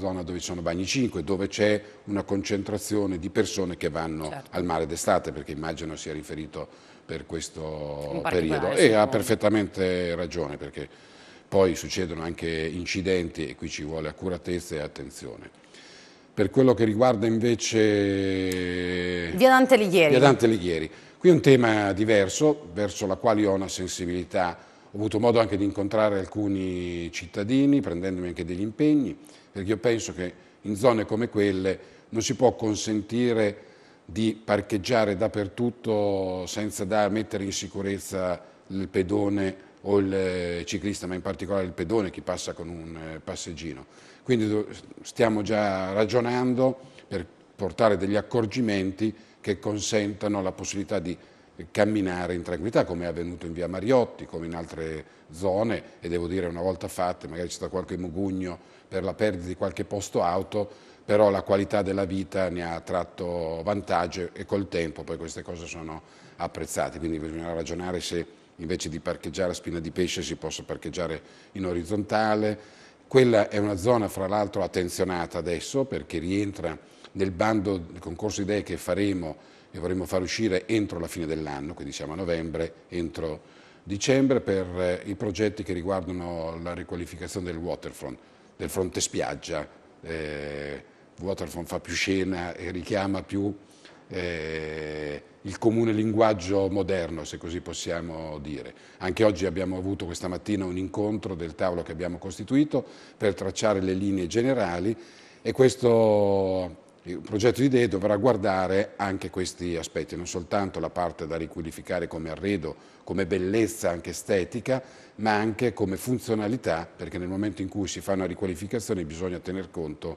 zona dove ci sono bagni 5, dove c'è una concentrazione di persone che vanno certo. al mare d'estate, perché immagino sia riferito per questo periodo. E ha perfettamente ragione, perché poi succedono anche incidenti e qui ci vuole accuratezza e attenzione. Per quello che riguarda invece... Via Dante Alighieri. Via Dante Alighieri. Qui è un tema diverso, verso la quale ho una sensibilità ho avuto modo anche di incontrare alcuni cittadini, prendendomi anche degli impegni, perché io penso che in zone come quelle non si può consentire di parcheggiare dappertutto senza da mettere in sicurezza il pedone o il eh, ciclista, ma in particolare il pedone, chi passa con un eh, passeggino. Quindi stiamo già ragionando per portare degli accorgimenti che consentano la possibilità di camminare in tranquillità, come è avvenuto in via Mariotti, come in altre zone, e devo dire una volta fatte, magari c'è stato qualche mugugno per la perdita di qualche posto auto, però la qualità della vita ne ha tratto vantaggio e col tempo poi queste cose sono apprezzate, quindi bisognerà ragionare se invece di parcheggiare a spina di pesce si possa parcheggiare in orizzontale. Quella è una zona fra l'altro attenzionata adesso perché rientra nel bando del concorso idee che faremo e vorremmo far uscire entro la fine dell'anno, quindi siamo a novembre, entro dicembre per eh, i progetti che riguardano la riqualificazione del waterfront, del fronte spiaggia. Eh, waterfront fa più scena e richiama più eh, il comune linguaggio moderno, se così possiamo dire. Anche oggi abbiamo avuto questa mattina un incontro del tavolo che abbiamo costituito per tracciare le linee generali e questo il progetto di idee dovrà guardare anche questi aspetti, non soltanto la parte da riqualificare come arredo, come bellezza anche estetica, ma anche come funzionalità, perché nel momento in cui si fa una riqualificazione bisogna tener conto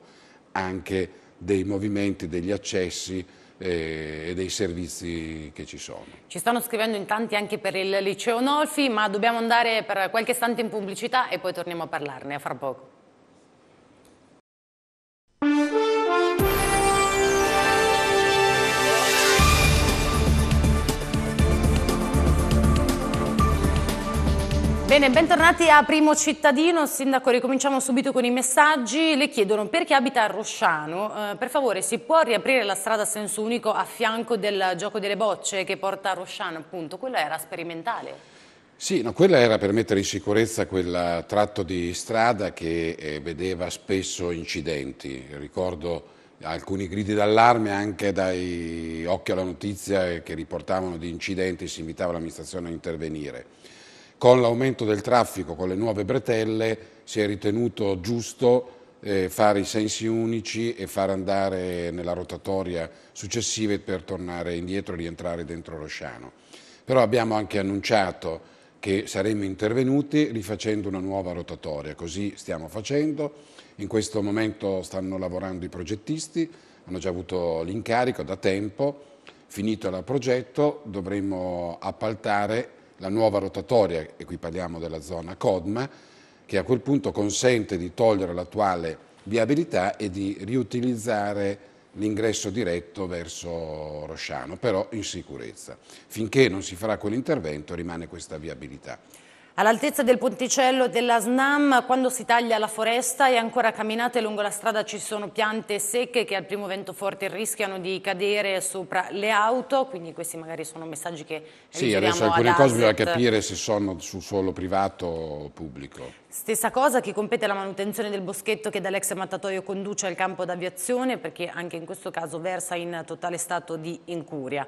anche dei movimenti, degli accessi, e dei servizi che ci sono. Ci stanno scrivendo in tanti anche per il liceo Nolfi, ma dobbiamo andare per qualche istante in pubblicità e poi torniamo a parlarne fra poco. Bene, bentornati a Primo Cittadino. Sindaco, ricominciamo subito con i messaggi. Le chiedono perché abita a Rosciano. Eh, per favore, si può riaprire la strada a senso unico a fianco del gioco delle bocce che porta a Rosciano? Appunto, quella era sperimentale. Sì, no, quella era per mettere in sicurezza quel tratto di strada che eh, vedeva spesso incidenti. Ricordo alcuni gridi d'allarme anche dai occhi alla notizia che riportavano di incidenti e si invitava l'amministrazione a intervenire. Con l'aumento del traffico, con le nuove bretelle, si è ritenuto giusto eh, fare i sensi unici e far andare nella rotatoria successiva per tornare indietro e rientrare dentro Rosciano. Però abbiamo anche annunciato che saremmo intervenuti rifacendo una nuova rotatoria, così stiamo facendo. In questo momento stanno lavorando i progettisti, hanno già avuto l'incarico da tempo, finito il progetto dovremo appaltare la nuova rotatoria, e qui parliamo della zona Codma, che a quel punto consente di togliere l'attuale viabilità e di riutilizzare l'ingresso diretto verso Rosciano, però in sicurezza. Finché non si farà quell'intervento rimane questa viabilità. All'altezza del ponticello della SNAM, quando si taglia la foresta e ancora camminate lungo la strada ci sono piante secche che al primo vento forte rischiano di cadere sopra le auto, quindi questi magari sono messaggi che Sì, adesso alcune cose bisogna capire se sono sul suolo privato o pubblico. Stessa cosa che compete la manutenzione del boschetto che dall'ex mattatoio conduce al campo d'aviazione perché anche in questo caso versa in totale stato di incuria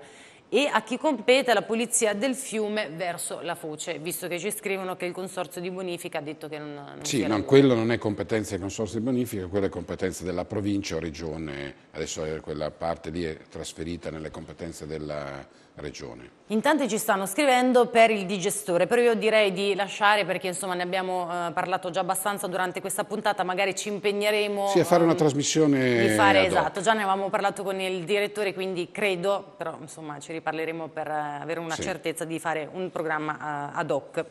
e a chi compete la pulizia del fiume verso la foce, visto che ci scrivono che il Consorzio di Bonifica ha detto che non... non sì, no, quello non è competenza del Consorzio di Bonifica, quello è competenza della provincia o regione, adesso quella parte lì è trasferita nelle competenze della regione. In tanti ci stanno scrivendo per il digestore, però io direi di lasciare perché insomma ne abbiamo eh, parlato già abbastanza durante questa puntata, magari ci impegneremo sì, a fare una um, trasmissione di fare, esatto, già ne avevamo parlato con il direttore, quindi credo, però insomma ci riparleremo per eh, avere una sì. certezza di fare un programma eh, ad hoc.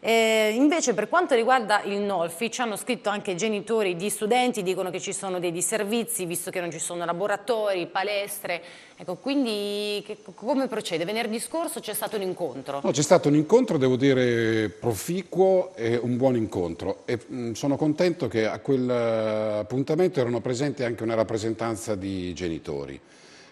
Eh, invece per quanto riguarda il Nolfi ci hanno scritto anche genitori di studenti, dicono che ci sono dei disservizi visto che non ci sono laboratori, palestre, ecco, quindi che, come procede? Venerdì scorso c'è stato un incontro? No, c'è stato un incontro, devo dire, proficuo e un buon incontro e mh, mm, sono contento che a quell'appuntamento eh, erano presenti anche una rappresentanza di genitori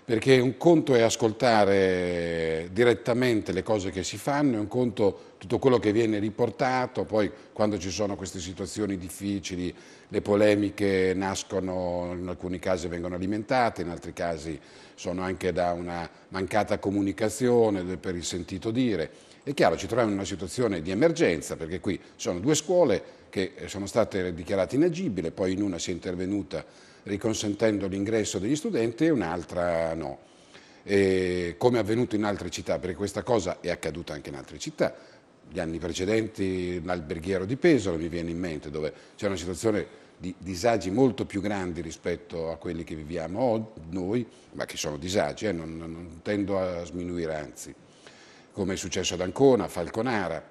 perché un conto è ascoltare direttamente le cose che si fanno, è un conto tutto quello che viene riportato, poi quando ci sono queste situazioni difficili le polemiche nascono, in alcuni casi vengono alimentate, in altri casi sono anche da una mancata comunicazione per il sentito dire. È chiaro, ci troviamo in una situazione di emergenza perché qui sono due scuole che eh, sono state dichiarate inagibili, poi in una si è intervenuta riconsentendo l'ingresso degli studenti e un'altra no. E come è avvenuto in altre città, perché questa cosa è accaduta anche in altre città. Gli anni precedenti l'alberghiero di Pesaro mi viene in mente, dove c'è una situazione di disagi molto più grandi rispetto a quelli che viviamo noi, ma che sono disagi, eh, non, non, tendo a sminuire anzi, come è successo ad Ancona, a Falconara.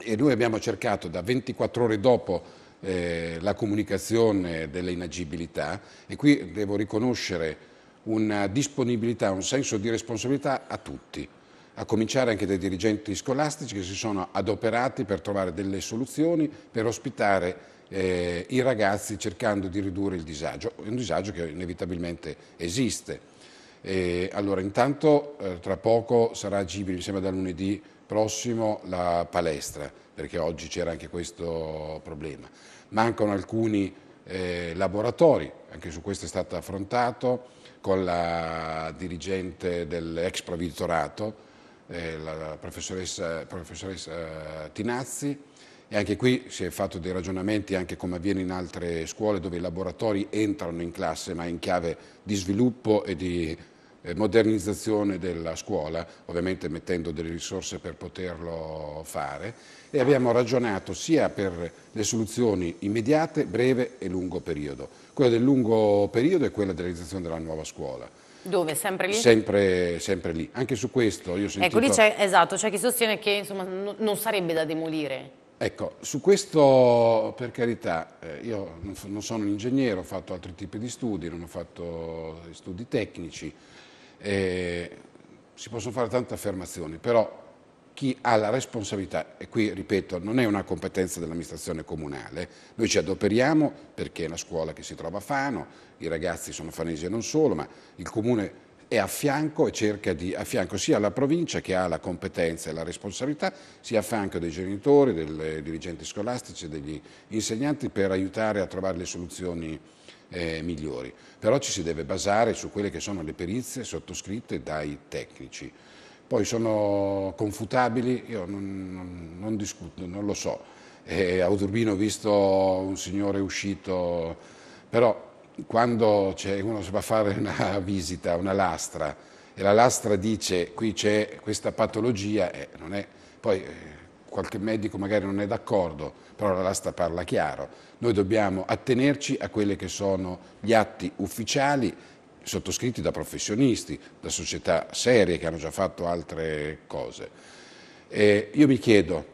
E noi abbiamo cercato da 24 ore dopo eh, la comunicazione delle inagibilità e qui devo riconoscere una disponibilità, un senso di responsabilità a tutti, a cominciare anche dai dirigenti scolastici che si sono adoperati per trovare delle soluzioni, per ospitare eh, i ragazzi cercando di ridurre il disagio, un disagio che inevitabilmente esiste. E allora intanto eh, tra poco sarà agibile, mi sembra da lunedì, prossimo la palestra, perché oggi c'era anche questo problema. Mancano alcuni eh, laboratori, anche su questo è stato affrontato con la dirigente dell'ex provvitorato, eh, la professoressa, professoressa, eh, Tinazzi, e anche qui si è fatto dei ragionamenti anche come avviene in altre scuole dove i laboratori entrano in classe ma in chiave di sviluppo e di eh, modernizzazione della scuola, ovviamente mettendo delle risorse per poterlo fare e abbiamo ragionato sia per le soluzioni immediate, breve e lungo periodo. Quella del lungo periodo è quella della realizzazione della nuova scuola. Dove? Sempre lì? Sempre, sempre lì. Anche su questo io ho sentito... Ecco, lì c'è esatto, chi sostiene che insomma, non sarebbe da demolire. Ecco, su questo per carità, eh, io non sono un ingegnere, ho fatto altri tipi di studi, non ho fatto studi tecnici, eh, si possono fare tante affermazioni, però chi ha la responsabilità, e qui ripeto non è una competenza dell'amministrazione comunale, noi ci adoperiamo perché è la scuola che si trova a Fano, i ragazzi sono fanesi e non solo, ma il comune è a fianco e cerca di, a fianco sia la provincia che ha la competenza e la responsabilità, sia a fianco dei genitori, dei dirigenti scolastici, degli insegnanti per aiutare a trovare le soluzioni eh, migliori, però ci si deve basare su quelle che sono le perizie sottoscritte dai tecnici. Poi sono confutabili, io non, non, non discuto, non lo so. Eh, a Udurbino ho visto un signore uscito, però quando uno va a fare una visita, una lastra, e la lastra dice qui c'è questa patologia, eh, è, poi eh, qualche medico magari non è d'accordo, però la Lasta parla chiaro, noi dobbiamo attenerci a quelli che sono gli atti ufficiali sottoscritti da professionisti, da società serie che hanno già fatto altre cose. E io mi chiedo,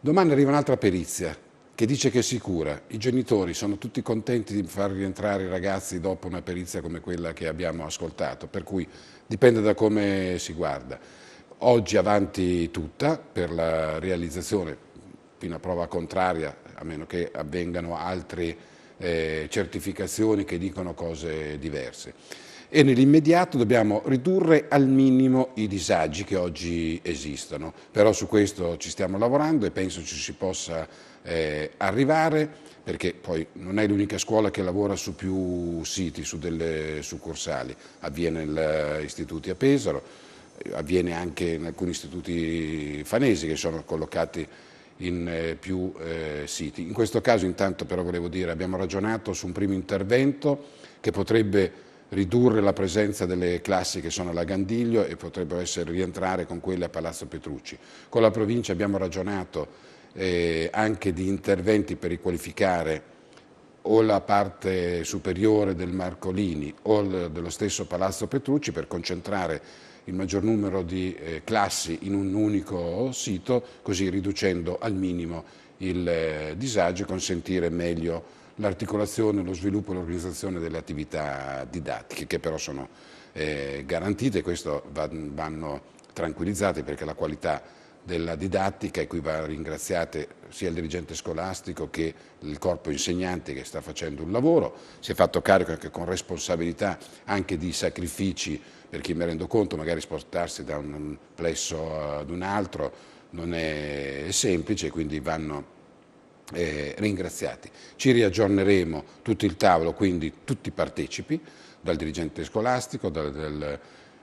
domani arriva un'altra perizia che dice che è sicura, i genitori sono tutti contenti di far rientrare i ragazzi dopo una perizia come quella che abbiamo ascoltato, per cui dipende da come si guarda. Oggi avanti tutta per la realizzazione fino a prova contraria, a meno che avvengano altre eh, certificazioni che dicono cose diverse. E nell'immediato dobbiamo ridurre al minimo i disagi che oggi esistono, però su questo ci stiamo lavorando e penso ci si possa eh, arrivare perché poi non è l'unica scuola che lavora su più siti, su delle succursali, avviene negli eh, istituti a Pesaro, avviene anche in alcuni istituti fanesi che sono collocati in eh, più eh, siti. In questo caso intanto però volevo dire abbiamo ragionato su un primo intervento che potrebbe ridurre la presenza delle classi che sono alla Gandiglio e potrebbero essere rientrare con quelle a Palazzo Petrucci. Con la provincia abbiamo ragionato eh, anche di interventi per riqualificare o la parte superiore del Marcolini o dello stesso Palazzo Petrucci per concentrare il maggior numero di eh, classi in un unico sito, così riducendo al minimo il eh, disagio e consentire meglio l'articolazione, lo sviluppo e l'organizzazione delle attività didattiche, che però sono eh, garantite, questo va, vanno tranquillizzate perché la qualità della didattica e qui va ringraziate sia il dirigente scolastico che il corpo insegnante che sta facendo un lavoro, si è fatto carico anche con responsabilità anche di sacrifici per chi mi rendo conto magari spostarsi da un plesso ad un altro non è semplice, quindi vanno eh, ringraziati. Ci riaggiorneremo tutto il tavolo, quindi tutti i partecipi, dal dirigente scolastico, dal, dal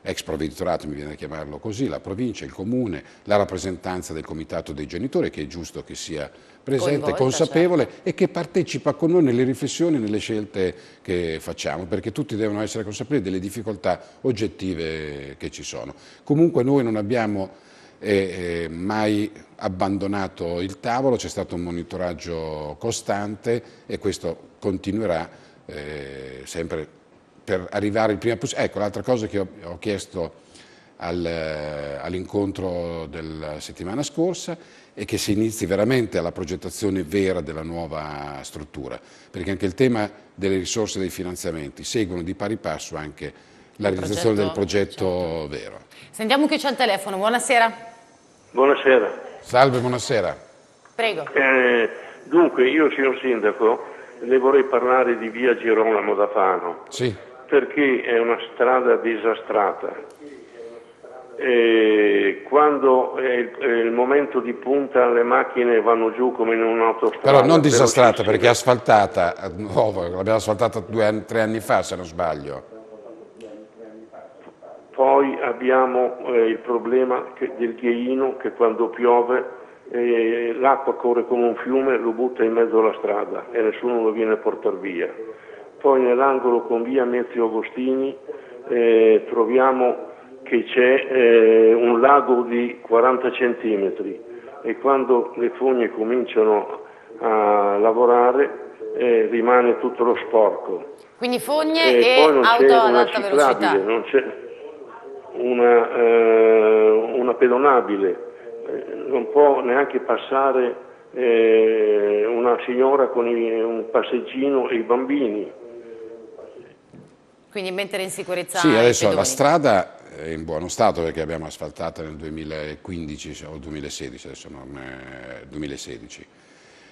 ex provveditorato, mi viene a chiamarlo così, la provincia, il comune, la rappresentanza del comitato dei genitori, che è giusto che sia presente, Coinvolta, consapevole certo. e che partecipa con noi nelle riflessioni e nelle scelte che facciamo, perché tutti devono essere consapevoli delle difficoltà oggettive che ci sono. Comunque noi non abbiamo eh, eh mai abbandonato il tavolo, c'è stato un monitoraggio costante e questo continuerà eh, sempre per arrivare il prima possibile. Ecco, l'altra cosa che ho, ho chiesto al, all'incontro della settimana scorsa è che si inizi veramente alla progettazione vera della nuova struttura, perché anche il tema delle risorse e dei finanziamenti seguono di pari passo anche la realizzazione del progetto certo. vero. Sentiamo chi c'è al telefono, buonasera. Buonasera. Salve, buonasera. Prego. Eh, dunque, io signor Sindaco, le vorrei parlare di via Girolamo da Fano. Sì perché è una strada disastrata. E quando è il, è il, momento di punta le macchine vanno giù come in un'autostrada. Però non disastrata perché è asfaltata, eh, nuova, l'abbiamo asfaltata due, tre anni fa se non sbaglio. Poi abbiamo eh, il problema che, del ghiaino che quando piove eh, l'acqua corre come un fiume, lo butta in mezzo alla strada e nessuno lo viene a portare via poi nell'angolo con via Mezzi Agostini eh, troviamo che c'è eh, un lago di 40 centimetri e quando le fogne cominciano a lavorare eh, rimane tutto lo sporco. Quindi fogne e, eh, e poi non auto c'è ad alta velocità. Non c'è una, eh, una pedonabile, eh, non può neanche passare una signora con i, un passeggino e i bambini. Quindi mettere in sicurezza Sì, adesso la strada è in buono stato perché abbiamo asfaltata nel 2015 cioè, o 2016, adesso non 2016.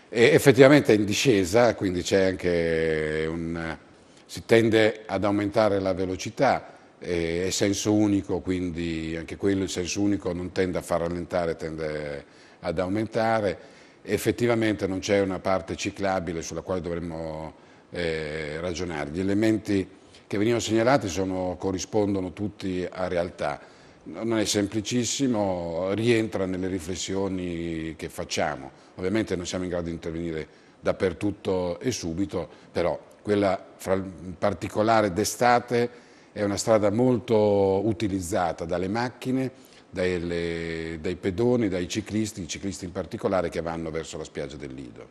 E effettivamente è in discesa, quindi c'è anche un... si tende ad aumentare la velocità, è senso unico, quindi anche quello il senso unico non tende a far rallentare, tende ad aumentare. Effettivamente non c'è una parte ciclabile sulla quale dovremmo eh, ragionare. Gli elementi che venivano segnalati sono, corrispondono tutti a realtà. Non è semplicissimo, rientra nelle riflessioni che facciamo. Ovviamente non siamo in grado di intervenire dappertutto e subito, però quella in particolare d'estate è una strada molto utilizzata dalle macchine, dai, dai pedoni, dai ciclisti, i ciclisti in particolare che vanno verso la spiaggia del Lido.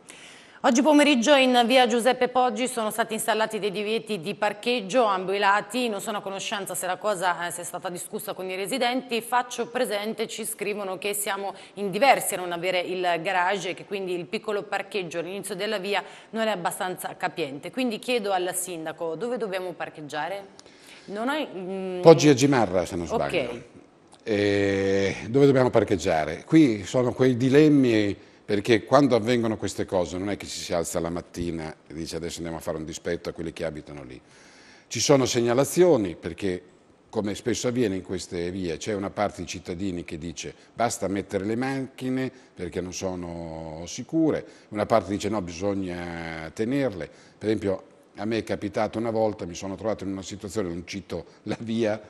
Oggi pomeriggio in via Giuseppe Poggi sono stati installati dei divieti di parcheggio a ambo i lati, non sono a conoscenza se la cosa eh, sia stata discussa con i residenti, faccio presente, ci scrivono che siamo in diversi a non avere il garage e che quindi il piccolo parcheggio all'inizio della via non è abbastanza capiente, quindi chiedo al sindaco dove dobbiamo parcheggiare? Hai, mm... Poggi e Gimarra se non sbaglio, okay. e... Eh, dove dobbiamo parcheggiare? Qui sono quei dilemmi perché quando avvengono queste cose non è che ci si alza la mattina e dice adesso andiamo a fare un dispetto a quelli che abitano lì. Ci sono segnalazioni perché come spesso avviene in queste vie, c'è una parte di cittadini che dice basta mettere le macchine perché non sono sicure, una parte dice no, bisogna tenerle. Per esempio a me è capitato una volta, mi sono trovato in una situazione, non cito la via,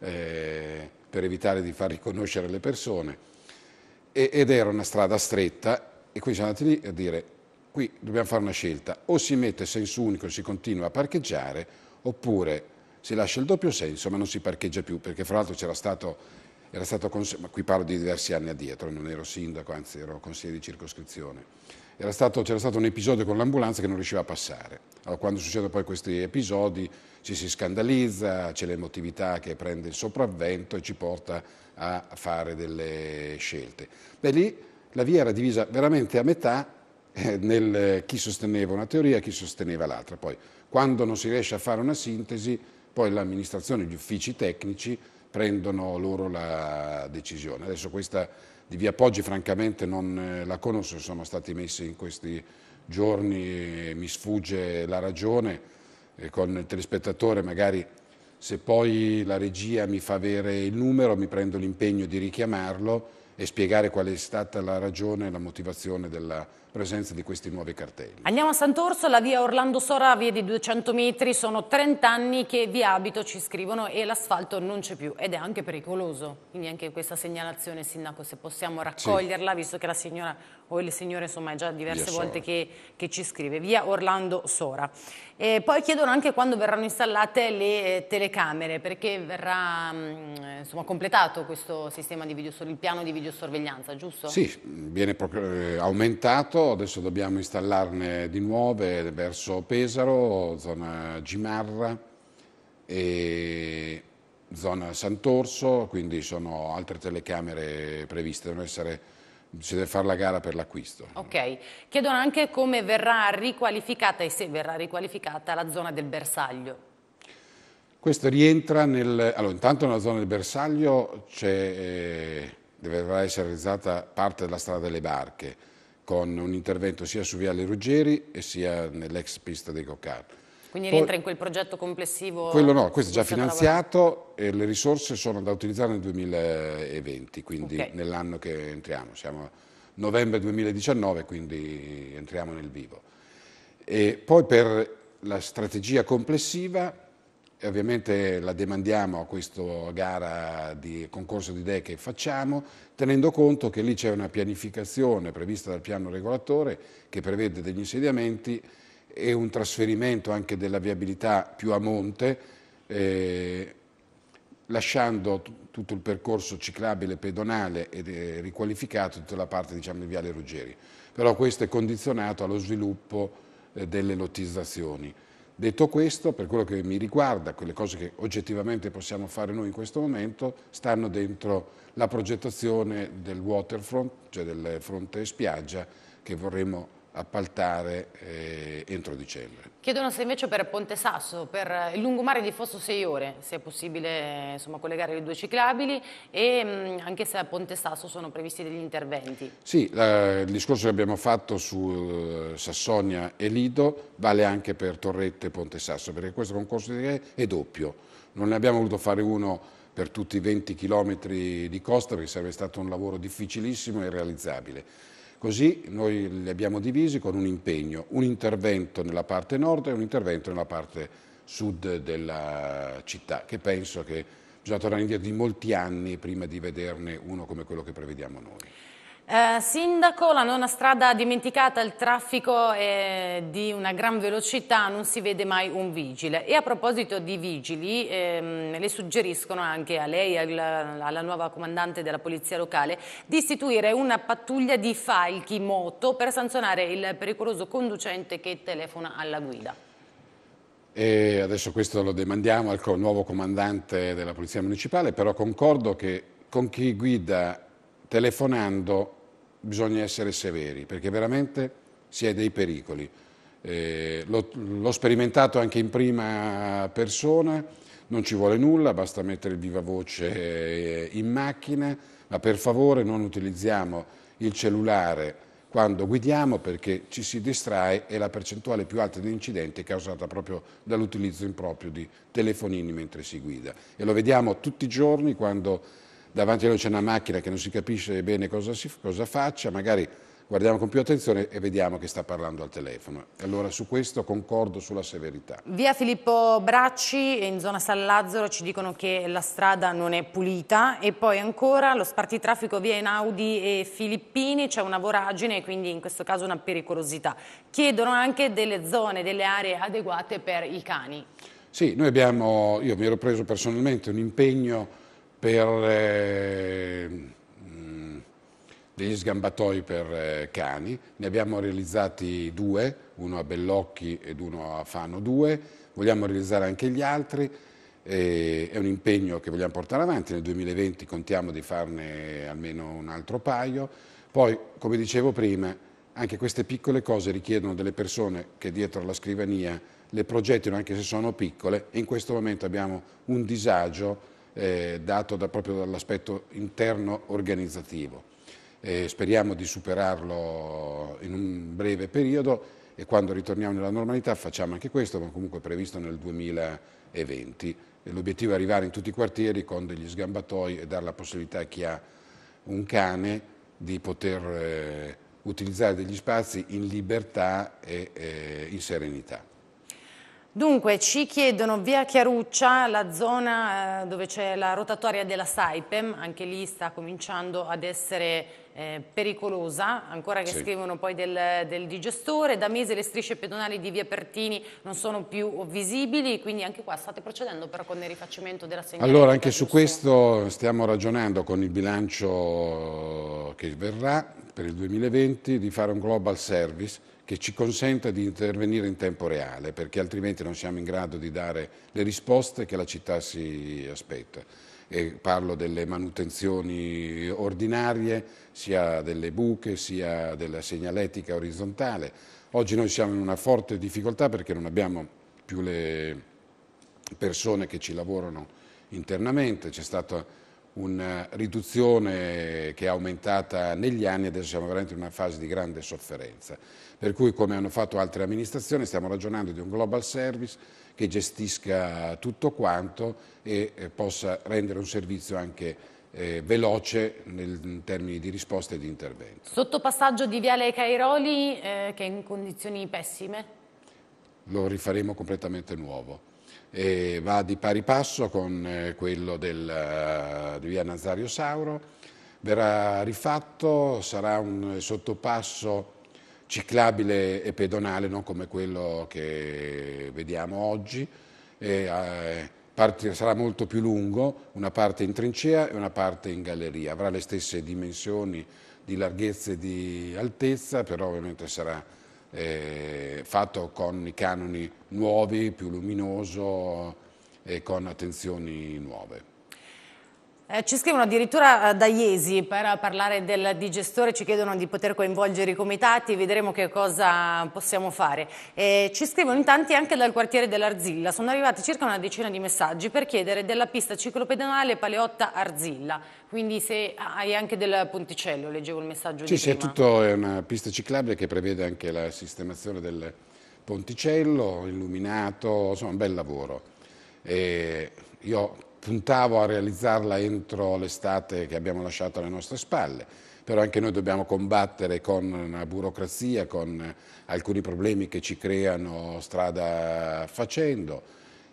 eh, per evitare di far riconoscere le persone, ed era una strada stretta e qui siamo andati lì a dire qui dobbiamo fare una scelta, o si mette senso unico e si continua a parcheggiare oppure si lascia il doppio senso ma non si parcheggia più perché fra l'altro c'era stato era stato ma qui parlo di diversi anni addietro, non ero sindaco, anzi ero consigliere di circoscrizione. c'era stato, stato un episodio con l'ambulanza che non riusciva a passare. Allora, quando succedono poi questi episodi ci si scandalizza, c'è l'emotività che prende il sopravvento e ci porta a fare delle scelte. Beh, lì la via era divisa veramente a metà eh, nel chi sosteneva una teoria e chi sosteneva l'altra. Poi, quando non si riesce a fare una sintesi, poi l'amministrazione, gli uffici tecnici prendono loro la decisione. Adesso questa di via Poggi francamente non eh, la conosco, sono stati messi in questi giorni, eh, mi sfugge la ragione, con il telespettatore magari se poi la regia mi fa avere il numero, mi prendo l'impegno di richiamarlo e spiegare qual è stata la ragione e la motivazione della presenza di questi nuovi cartelli. Andiamo a Sant'Orso, la via Orlando Sora, via di 200 metri, sono 30 anni che vi abito, ci scrivono, e l'asfalto non c'è più ed è anche pericoloso. Quindi anche questa segnalazione, Sindaco, se possiamo raccoglierla, sì. visto che la signora o il signore insomma è già diverse volte che, che, ci scrive, via Orlando Sora. E poi chiedono anche quando verranno installate le eh, telecamere, perché verrà mm, insomma, completato questo sistema di video, il piano di videosorveglianza, giusto? Sì, viene eh, aumentato installato, adesso dobbiamo installarne di nuove verso Pesaro, zona Gimarra e zona Sant'Orso, quindi sono altre telecamere previste, devono essere si deve fare la gara per l'acquisto. Ok, chiedono anche come verrà riqualificata e se verrà riqualificata la zona del bersaglio. Questo rientra nel... Allora, intanto nella zona del bersaglio eh, deve essere realizzata parte della strada delle barche, con un intervento sia su Viale Ruggeri e sia nell'ex pista dei Coccar. Quindi rientra in quel progetto complessivo? Quello no, questo è già finanziato e le risorse sono da utilizzare nel 2020, quindi okay. nell'anno che entriamo. Siamo a novembre 2019, quindi entriamo nel vivo. E poi per la strategia complessiva e ovviamente la demandiamo a questa gara di concorso di idee che facciamo, tenendo conto che lì c'è una pianificazione prevista dal piano regolatore che prevede degli insediamenti e un trasferimento anche della viabilità più a monte, eh, lasciando tutto il percorso ciclabile, pedonale e eh, riqualificato tutta la parte diciamo, di Viale Ruggeri. Però questo è condizionato allo sviluppo eh, delle lottizzazioni. Detto questo, per quello che mi riguarda, quelle cose che oggettivamente possiamo fare noi in questo momento stanno dentro la progettazione del waterfront, cioè del fronte spiaggia che vorremmo appaltare eh, entro dicembre. Chiedono se invece per Ponte Sasso, per il lungomare di Fosso 6 ore, se è possibile insomma, collegare le due ciclabili e mh, mm, anche se a Ponte Sasso sono previsti degli interventi. Sì, la, il discorso che abbiamo fatto su eh, Sassonia e Lido vale anche per Torrette e Ponte Sasso, perché questo concorso di idee è doppio. Non ne abbiamo voluto fare uno per tutti i 20 km di costa perché sarebbe stato un lavoro difficilissimo e irrealizzabile Così noi li abbiamo divisi con un impegno, un intervento nella parte nord e un intervento nella parte sud della città, che penso che bisogna tornare indietro di molti anni prima di vederne uno come quello che prevediamo noi. Eh, sindaco, la nona strada dimenticata, il traffico è eh, di una gran velocità, non si vede mai un vigile. E a proposito di vigili, ehm, le suggeriscono anche a lei, alla, alla nuova comandante della Polizia Locale, di istituire una pattuglia di falchi moto per sanzionare il pericoloso conducente che telefona alla guida. E adesso questo lo demandiamo al nuovo comandante della Polizia Municipale, però concordo che con chi guida telefonando bisogna essere severi perché veramente si è dei pericoli. Eh, L'ho sperimentato anche in prima persona, non ci vuole nulla, basta mettere il viva voce eh, in macchina, ma per favore non utilizziamo il cellulare quando guidiamo perché ci si distrae e la percentuale più alta di incidenti è causata proprio dall'utilizzo improprio di telefonini mentre si guida. E lo vediamo tutti i giorni quando davanti a noi c'è una macchina che non si capisce bene cosa, si, cosa faccia, magari guardiamo con più attenzione e vediamo che sta parlando al telefono. Allora su questo concordo sulla severità. Via Filippo Bracci, in zona San Lazzaro ci dicono che la strada non è pulita e poi ancora lo spartitraffico via Inaudi e Filippini, c'è una voragine e quindi in questo caso una pericolosità. Chiedono anche delle zone, delle aree adeguate per i cani. Sì, noi abbiamo, io mi ero preso personalmente un impegno per eh, mm, degli sgambatoi per eh, cani, ne abbiamo realizzati due, uno a Bellocchi ed uno a Fano 2, vogliamo realizzare anche gli altri, è un impegno che vogliamo portare avanti, nel 2020 contiamo di farne almeno un altro paio, poi come dicevo prima anche queste piccole cose richiedono delle persone che dietro alla scrivania le progettino anche se sono piccole e in questo momento abbiamo un disagio eh, dato da, proprio dall'aspetto interno organizzativo. Eh, speriamo di superarlo in un breve periodo e quando ritorniamo nella normalità facciamo anche questo, ma comunque previsto nel 2020. L'obiettivo è arrivare in tutti i quartieri con degli sgambatoi e dare la possibilità a chi ha un cane di poter eh, utilizzare degli spazi in libertà e eh, in serenità. Dunque, ci chiedono via Chiaruccia, la zona eh, dove c'è la rotatoria della Saipem, anche lì sta cominciando ad essere eh, pericolosa, ancora che sì. scrivono poi del, del, digestore, da mesi le strisce pedonali di via Pertini non sono più visibili, quindi anche qua state procedendo però con il rifacimento della segnalazione. Allora, anche su questo stiamo ragionando con il bilancio che verrà per il 2020 di fare un global service che ci consenta di intervenire in tempo reale, perché altrimenti non siamo in grado di dare le risposte che la città si aspetta. E parlo delle manutenzioni ordinarie, sia delle buche, sia della segnaletica orizzontale. Oggi noi siamo in una forte difficoltà perché non abbiamo più le persone che ci lavorano internamente, c'è stata una eh, riduzione che è aumentata negli anni adesso siamo veramente in una fase di grande sofferenza. Per cui come hanno fatto altre amministrazioni stiamo ragionando di un global service che gestisca tutto quanto e eh, possa rendere un servizio anche eh, veloce nel, in termini di risposta e di intervento. Sottopassaggio di Viale Cairoli eh, che è in condizioni pessime? Lo rifaremo completamente nuovo e va di pari passo con eh, quello del, eh, di via Nazario Sauro, verrà rifatto, sarà un sottopasso ciclabile e pedonale, non come quello che vediamo oggi, e, eh, sarà molto più lungo, una parte in trincea e una parte in galleria, avrà le stesse dimensioni di larghezza e di altezza, però ovviamente sarà eh, fatto con i canoni nuovi, più luminoso e con attenzioni nuove. Eh, ci scrivono addirittura eh, da Iesi per parlare del digestore, ci chiedono di poter coinvolgere i comitati, vedremo che cosa possiamo fare. Eh, ci scrivono in tanti anche dal quartiere dell'Arzilla, sono arrivati circa una decina di messaggi per chiedere della pista ciclopedonale Paleotta Arzilla, quindi se hai anche del ponticello, leggevo il messaggio sì, di sì, prima. Sì, è tutto è una pista ciclabile che prevede anche la sistemazione del ponticello, illuminato, insomma un bel lavoro. E io puntavo a realizzarla entro l'estate che abbiamo lasciato alle nostre spalle, però anche noi dobbiamo combattere con la burocrazia, con alcuni problemi che ci creano strada facendo,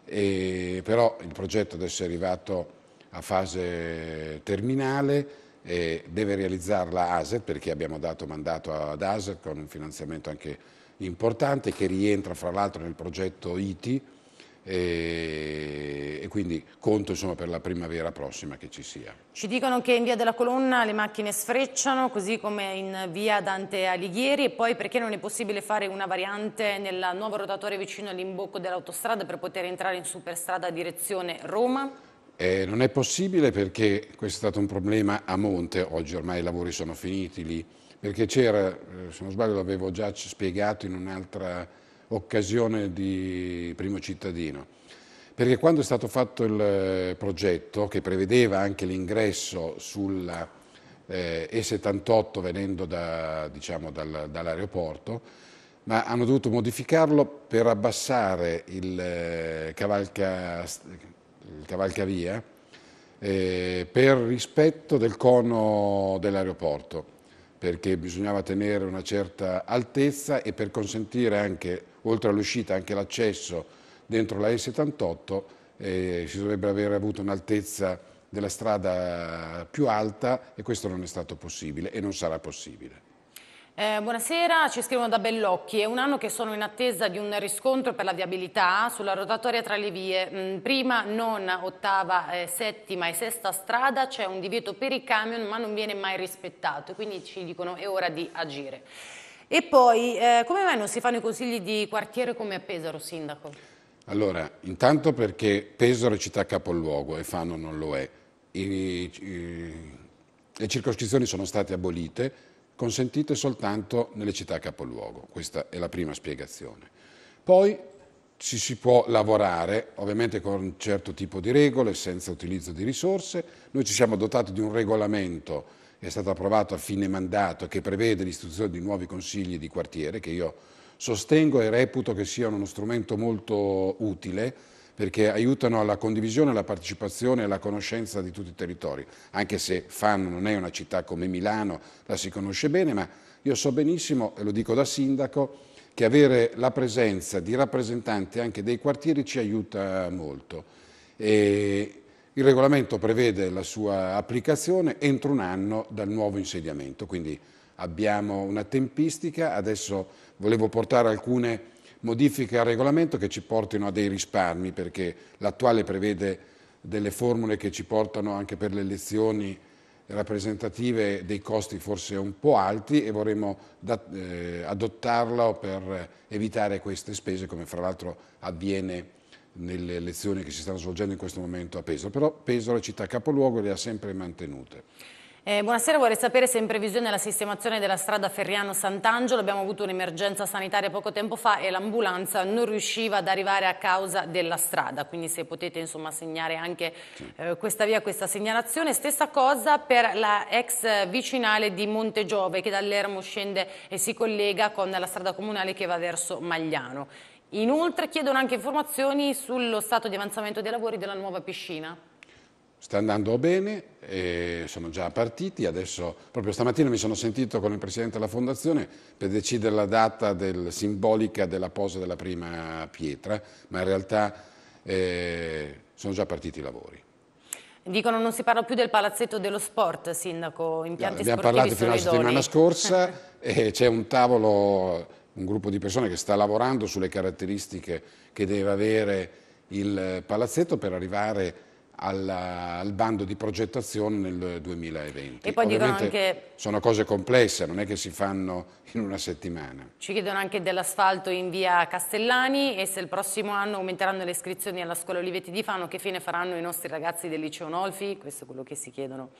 e però il progetto adesso è arrivato a fase terminale, deve realizzarla ASET perché abbiamo dato mandato ad ASET con un finanziamento anche importante che rientra fra l'altro nel progetto ITI e, e quindi conto insomma, per la primavera prossima che ci sia. Ci dicono che in via della colonna le macchine sfrecciano così come in via Dante Alighieri e poi perché non è possibile fare una variante nel nuovo rotatore vicino all'imbocco dell'autostrada per poter entrare in superstrada direzione Roma? Eh, non è possibile perché questo è stato un problema a monte, oggi ormai i lavori sono finiti lì, perché c'era, eh, se non sbaglio l'avevo già spiegato in un'altra occasione di primo cittadino. Perché quando è stato fatto il eh, progetto, che prevedeva anche l'ingresso sulla eh, E78 venendo da, diciamo, dal, dall'aeroporto, ma hanno dovuto modificarlo per abbassare il, eh, cavalca, il cavalcavia eh, per rispetto del cono dell'aeroporto, perché bisognava tenere una certa altezza e per consentire anche oltre all'uscita anche l'accesso dentro la E78, eh, si dovrebbe aver avuto un'altezza della strada più alta e questo non è stato possibile e non sarà possibile. Eh, buonasera, ci scrivono da Bellocchi. È un anno che sono in attesa di un riscontro per la viabilità sulla rotatoria tra le vie. Mm, prima, non ottava, eh, settima e sesta strada c'è un divieto per i camion ma non viene mai rispettato. Quindi ci dicono è ora di agire. E poi, eh, come mai non si fanno i consigli di quartiere come a Pesaro, Sindaco? Allora, intanto perché Pesaro è città capoluogo e Fano non lo è. I, i, le circoscrizioni sono state abolite, consentite soltanto nelle città capoluogo. Questa è la prima spiegazione. Poi ci si può lavorare, ovviamente con un certo tipo di regole, senza utilizzo di risorse. Noi ci siamo dotati di un regolamento è stato approvato a fine mandato che prevede l'istituzione di nuovi consigli di quartiere che io sostengo e reputo che siano uno strumento molto utile perché aiutano alla condivisione, alla partecipazione e alla conoscenza di tutti i territori, anche se Fanno non è una città come Milano, la si conosce bene, ma io so benissimo, e lo dico da sindaco, che avere la presenza di rappresentanti anche dei quartieri ci aiuta molto. E il regolamento prevede la sua applicazione entro un anno dal nuovo insediamento, quindi abbiamo una tempistica. Adesso volevo portare alcune modifiche al regolamento che ci portino a dei risparmi, perché l'attuale prevede delle formule che ci portano anche per le elezioni rappresentative dei costi forse un po' alti e vorremmo eh, adottarlo per evitare queste spese, come fra l'altro avviene nelle elezioni che si stanno svolgendo in questo momento a Pesaro, però Pesaro è città capoluogo e le ha sempre mantenute. Eh, buonasera, vorrei sapere se in previsione la sistemazione della strada Ferriano-Sant'Angelo abbiamo avuto un'emergenza sanitaria poco tempo fa e l'ambulanza non riusciva ad arrivare a causa della strada, quindi se potete insomma segnare anche eh, questa via, questa segnalazione. Stessa cosa per la ex vicinale di Monte Giove che dall'Ermo scende e si collega con la strada comunale che va verso Magliano. Inoltre chiedono anche informazioni sullo stato di avanzamento dei lavori della nuova piscina. Sta andando bene, sono già partiti, adesso proprio stamattina mi sono sentito con il Presidente della Fondazione per decidere la data del, simbolica della posa della prima pietra, ma in realtà eh, sono già partiti i lavori. Dicono non si parla più del palazzetto dello sport, Sindaco, impianti no, abbiamo sportivi Abbiamo parlato fino alla settimana scorsa e c'è un tavolo un gruppo di persone che sta lavorando sulle caratteristiche che deve avere il palazzetto per arrivare alla, al bando di progettazione nel 2020. E poi Ovviamente dicono anche... Sono cose complesse, non è che si fanno in una settimana. Ci chiedono anche dell'asfalto in via Castellani e se il prossimo anno aumenteranno le iscrizioni alla scuola Olivetti di Fano, che fine faranno i nostri ragazzi del liceo Nolfi? Questo è quello che si chiedono.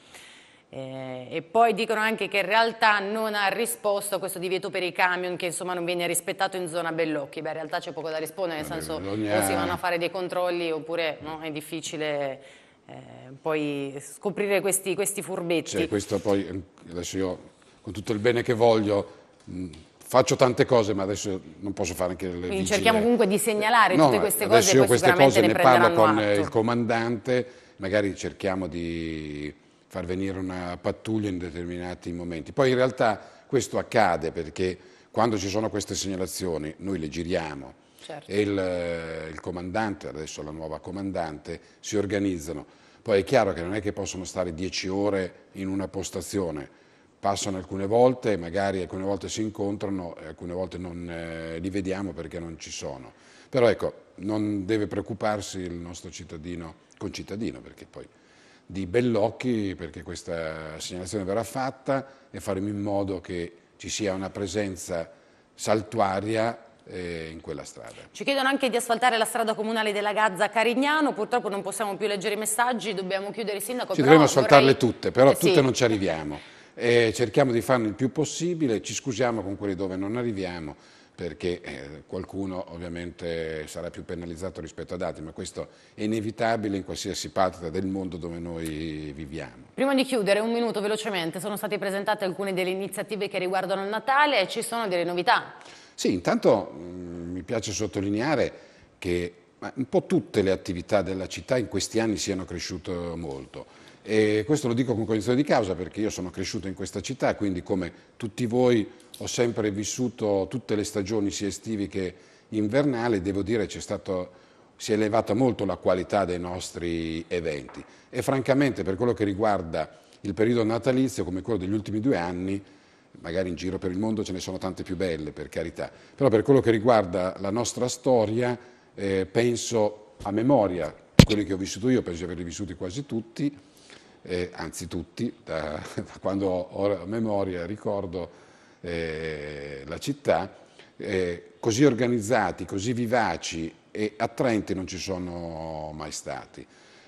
Eh, e poi dicono anche che in realtà non ha risposto a questo divieto per i camion che insomma non viene rispettato in zona Bellocchi. Beh, in realtà c'è poco da rispondere, nel senso che si vanno a fare dei controlli oppure no, è difficile eh, poi scoprire questi, questi furbetti. Cioè, questo poi, adesso io con tutto il bene che voglio... Mh, mm, faccio tante cose, ma adesso non posso fare anche le Quindi vigile. cerchiamo comunque di segnalare no, tutte queste cose. Adesso io queste cose ne, ne parlo con atto. il comandante, magari cerchiamo di far venire una pattuglia in determinati momenti. Poi in realtà questo accade perché quando ci sono queste segnalazioni noi le giriamo certo. e il, eh, il comandante, adesso la nuova comandante, si organizzano. Poi è chiaro che non è che possono stare dieci ore in una postazione, passano alcune volte, magari alcune volte si incontrano, alcune volte non eh, li vediamo perché non ci sono. Però ecco, non deve preoccuparsi il nostro cittadino concittadino perché poi di Bellocchi perché questa segnalazione verrà fatta e faremo in modo che ci sia una presenza saltuaria eh, in quella strada. Ci chiedono anche di asfaltare la strada comunale della Gazza a Carignano, purtroppo non possiamo più leggere i messaggi, dobbiamo chiudere il sindaco. Ci dovremmo asfaltarle vorrei... tutte, però eh, tutte sì. non ci arriviamo. Eh, cerchiamo di farne il più possibile, ci scusiamo con quelli dove non arriviamo perché eh, qualcuno ovviamente sarà più penalizzato rispetto ad altri, ma questo è inevitabile in qualsiasi parte del mondo dove noi viviamo. Prima di chiudere, un minuto velocemente, sono state presentate alcune delle iniziative che riguardano il Natale e ci sono delle novità. Sì, intanto mm, mi piace sottolineare che un po' tutte le attività della città in questi anni siano cresciute molto. E questo lo dico con cognizione di causa perché io sono cresciuto in questa città, quindi come tutti voi ho sempre vissuto tutte le stagioni sia estivi che invernali, devo dire c'è stato si è elevata molto la qualità dei nostri eventi e francamente per quello che riguarda il periodo natalizio come quello degli ultimi due anni magari in giro per il mondo ce ne sono tante più belle per carità però per quello che riguarda la nostra storia eh, penso a memoria quelli che ho vissuto io penso di averli vissuti quasi tutti eh, anzi tutti da, da quando ho memoria ricordo eh, la città, eh, così organizzati, così vivaci e attraenti non ci sono mai stati,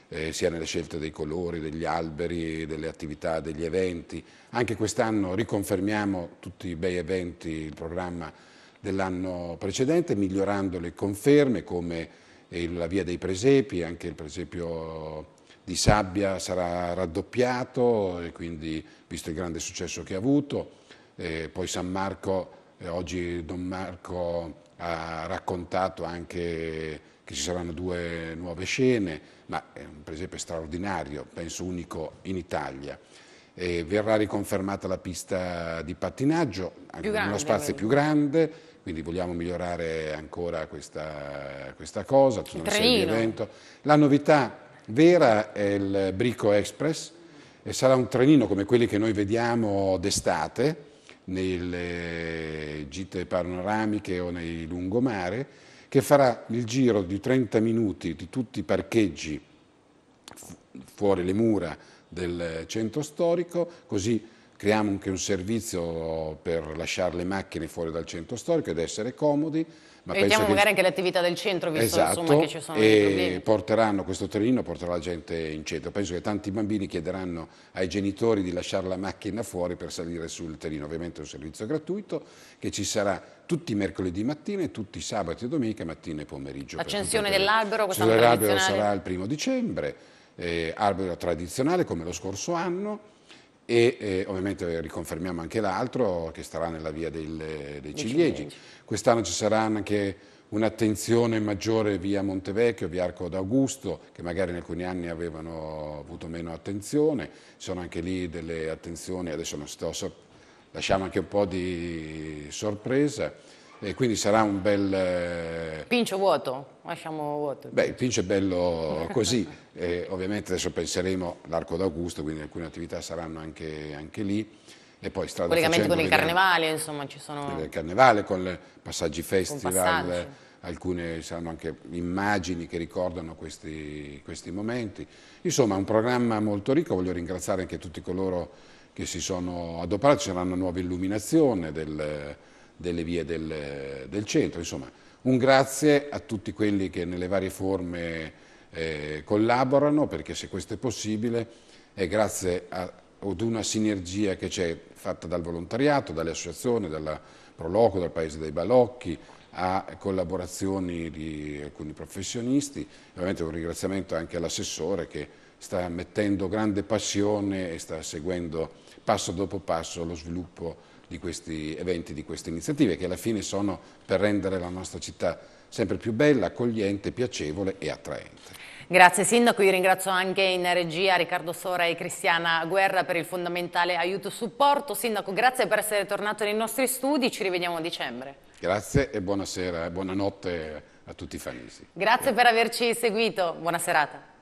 eh, sia nelle scelte dei colori, degli alberi, delle attività, degli eventi. Anche quest'anno riconfermiamo tutti i bei eventi, il programma dell'anno precedente, migliorando le conferme come la via dei presepi, anche il presepio di sabbia sarà raddoppiato e quindi, visto il grande successo che ha avuto, eh, poi San Marco, eh, oggi Don Marco ha raccontato anche che ci saranno due nuove scene, ma è un presepe straordinario, penso unico in Italia. Eh, verrà riconfermata la pista di pattinaggio, più grande, uno spazio quindi. più grande, quindi vogliamo migliorare ancora questa, questa cosa, tutta una serie di eventi. La novità vera è il Brico Express, e sarà un trenino come quelli che noi vediamo d'estate, nelle gite panoramiche o nei lungomare, che farà il giro di 30 minuti di tutti i parcheggi fuori le mura del centro storico, così creiamo anche un servizio per lasciare le macchine fuori dal centro storico ed essere comodi, ma Evitiamo che... magari anche le attività del centro, visto esatto, insomma, che ci sono e problemi. porteranno questo trenino, porterà la gente in centro. Penso che tanti bambini chiederanno ai genitori di lasciare la macchina fuori per salire sul trenino. Ovviamente è un servizio gratuito che ci sarà tutti i mercoledì mattina e tutti i sabati e domenica mattina e pomeriggio. L'accensione dell'albero quest'anno L'albero sarà il primo dicembre, eh, albero tradizionale come lo scorso anno e eh, ovviamente eh, riconfermiamo anche l'altro che starà nella via del, eh, dei ciliegi. Quest'anno ci sarà anche un'attenzione maggiore via Montevecchio, via Arco d'Augusto, che magari in alcuni anni avevano avuto meno attenzione, ci sono anche lì delle attenzioni, adesso non sto, lasciamo anche un po' di sorpresa. E quindi sarà un bel... Eh, pincio vuoto, lasciamo vuoto. Beh, il pincio è bello così, e ovviamente adesso penseremo all'Arco d'Augusto, quindi alcune attività saranno anche, anche lì. E poi strada Collegamenti con il carnevale, insomma, ci sono... Il carnevale, con passaggi festival, passaggi. alcune saranno anche immagini che ricordano questi, questi momenti. Insomma, un programma molto ricco, voglio ringraziare anche tutti coloro che si sono adoperati, ci saranno nuove illuminazioni del delle vie del, del centro. Insomma, un grazie a tutti quelli che nelle varie forme eh, collaborano, perché se questo è possibile è grazie a, ad una sinergia che c'è fatta dal volontariato, dalle associazioni, dalla Proloco, dal Paese dei Balocchi, a collaborazioni di alcuni professionisti. Ovviamente un ringraziamento anche all'assessore che sta mettendo grande passione e sta seguendo passo dopo passo lo sviluppo di questi eventi, di queste iniziative, che alla fine sono per rendere la nostra città sempre più bella, accogliente, piacevole e attraente. Grazie Sindaco, io ringrazio anche in regia Riccardo Sora e Cristiana Guerra per il fondamentale aiuto e supporto. Sindaco, grazie per essere tornato nei nostri studi, ci rivediamo a dicembre. Grazie e buonasera e buonanotte a tutti i fanesi. Grazie, grazie. per averci seguito, buona serata.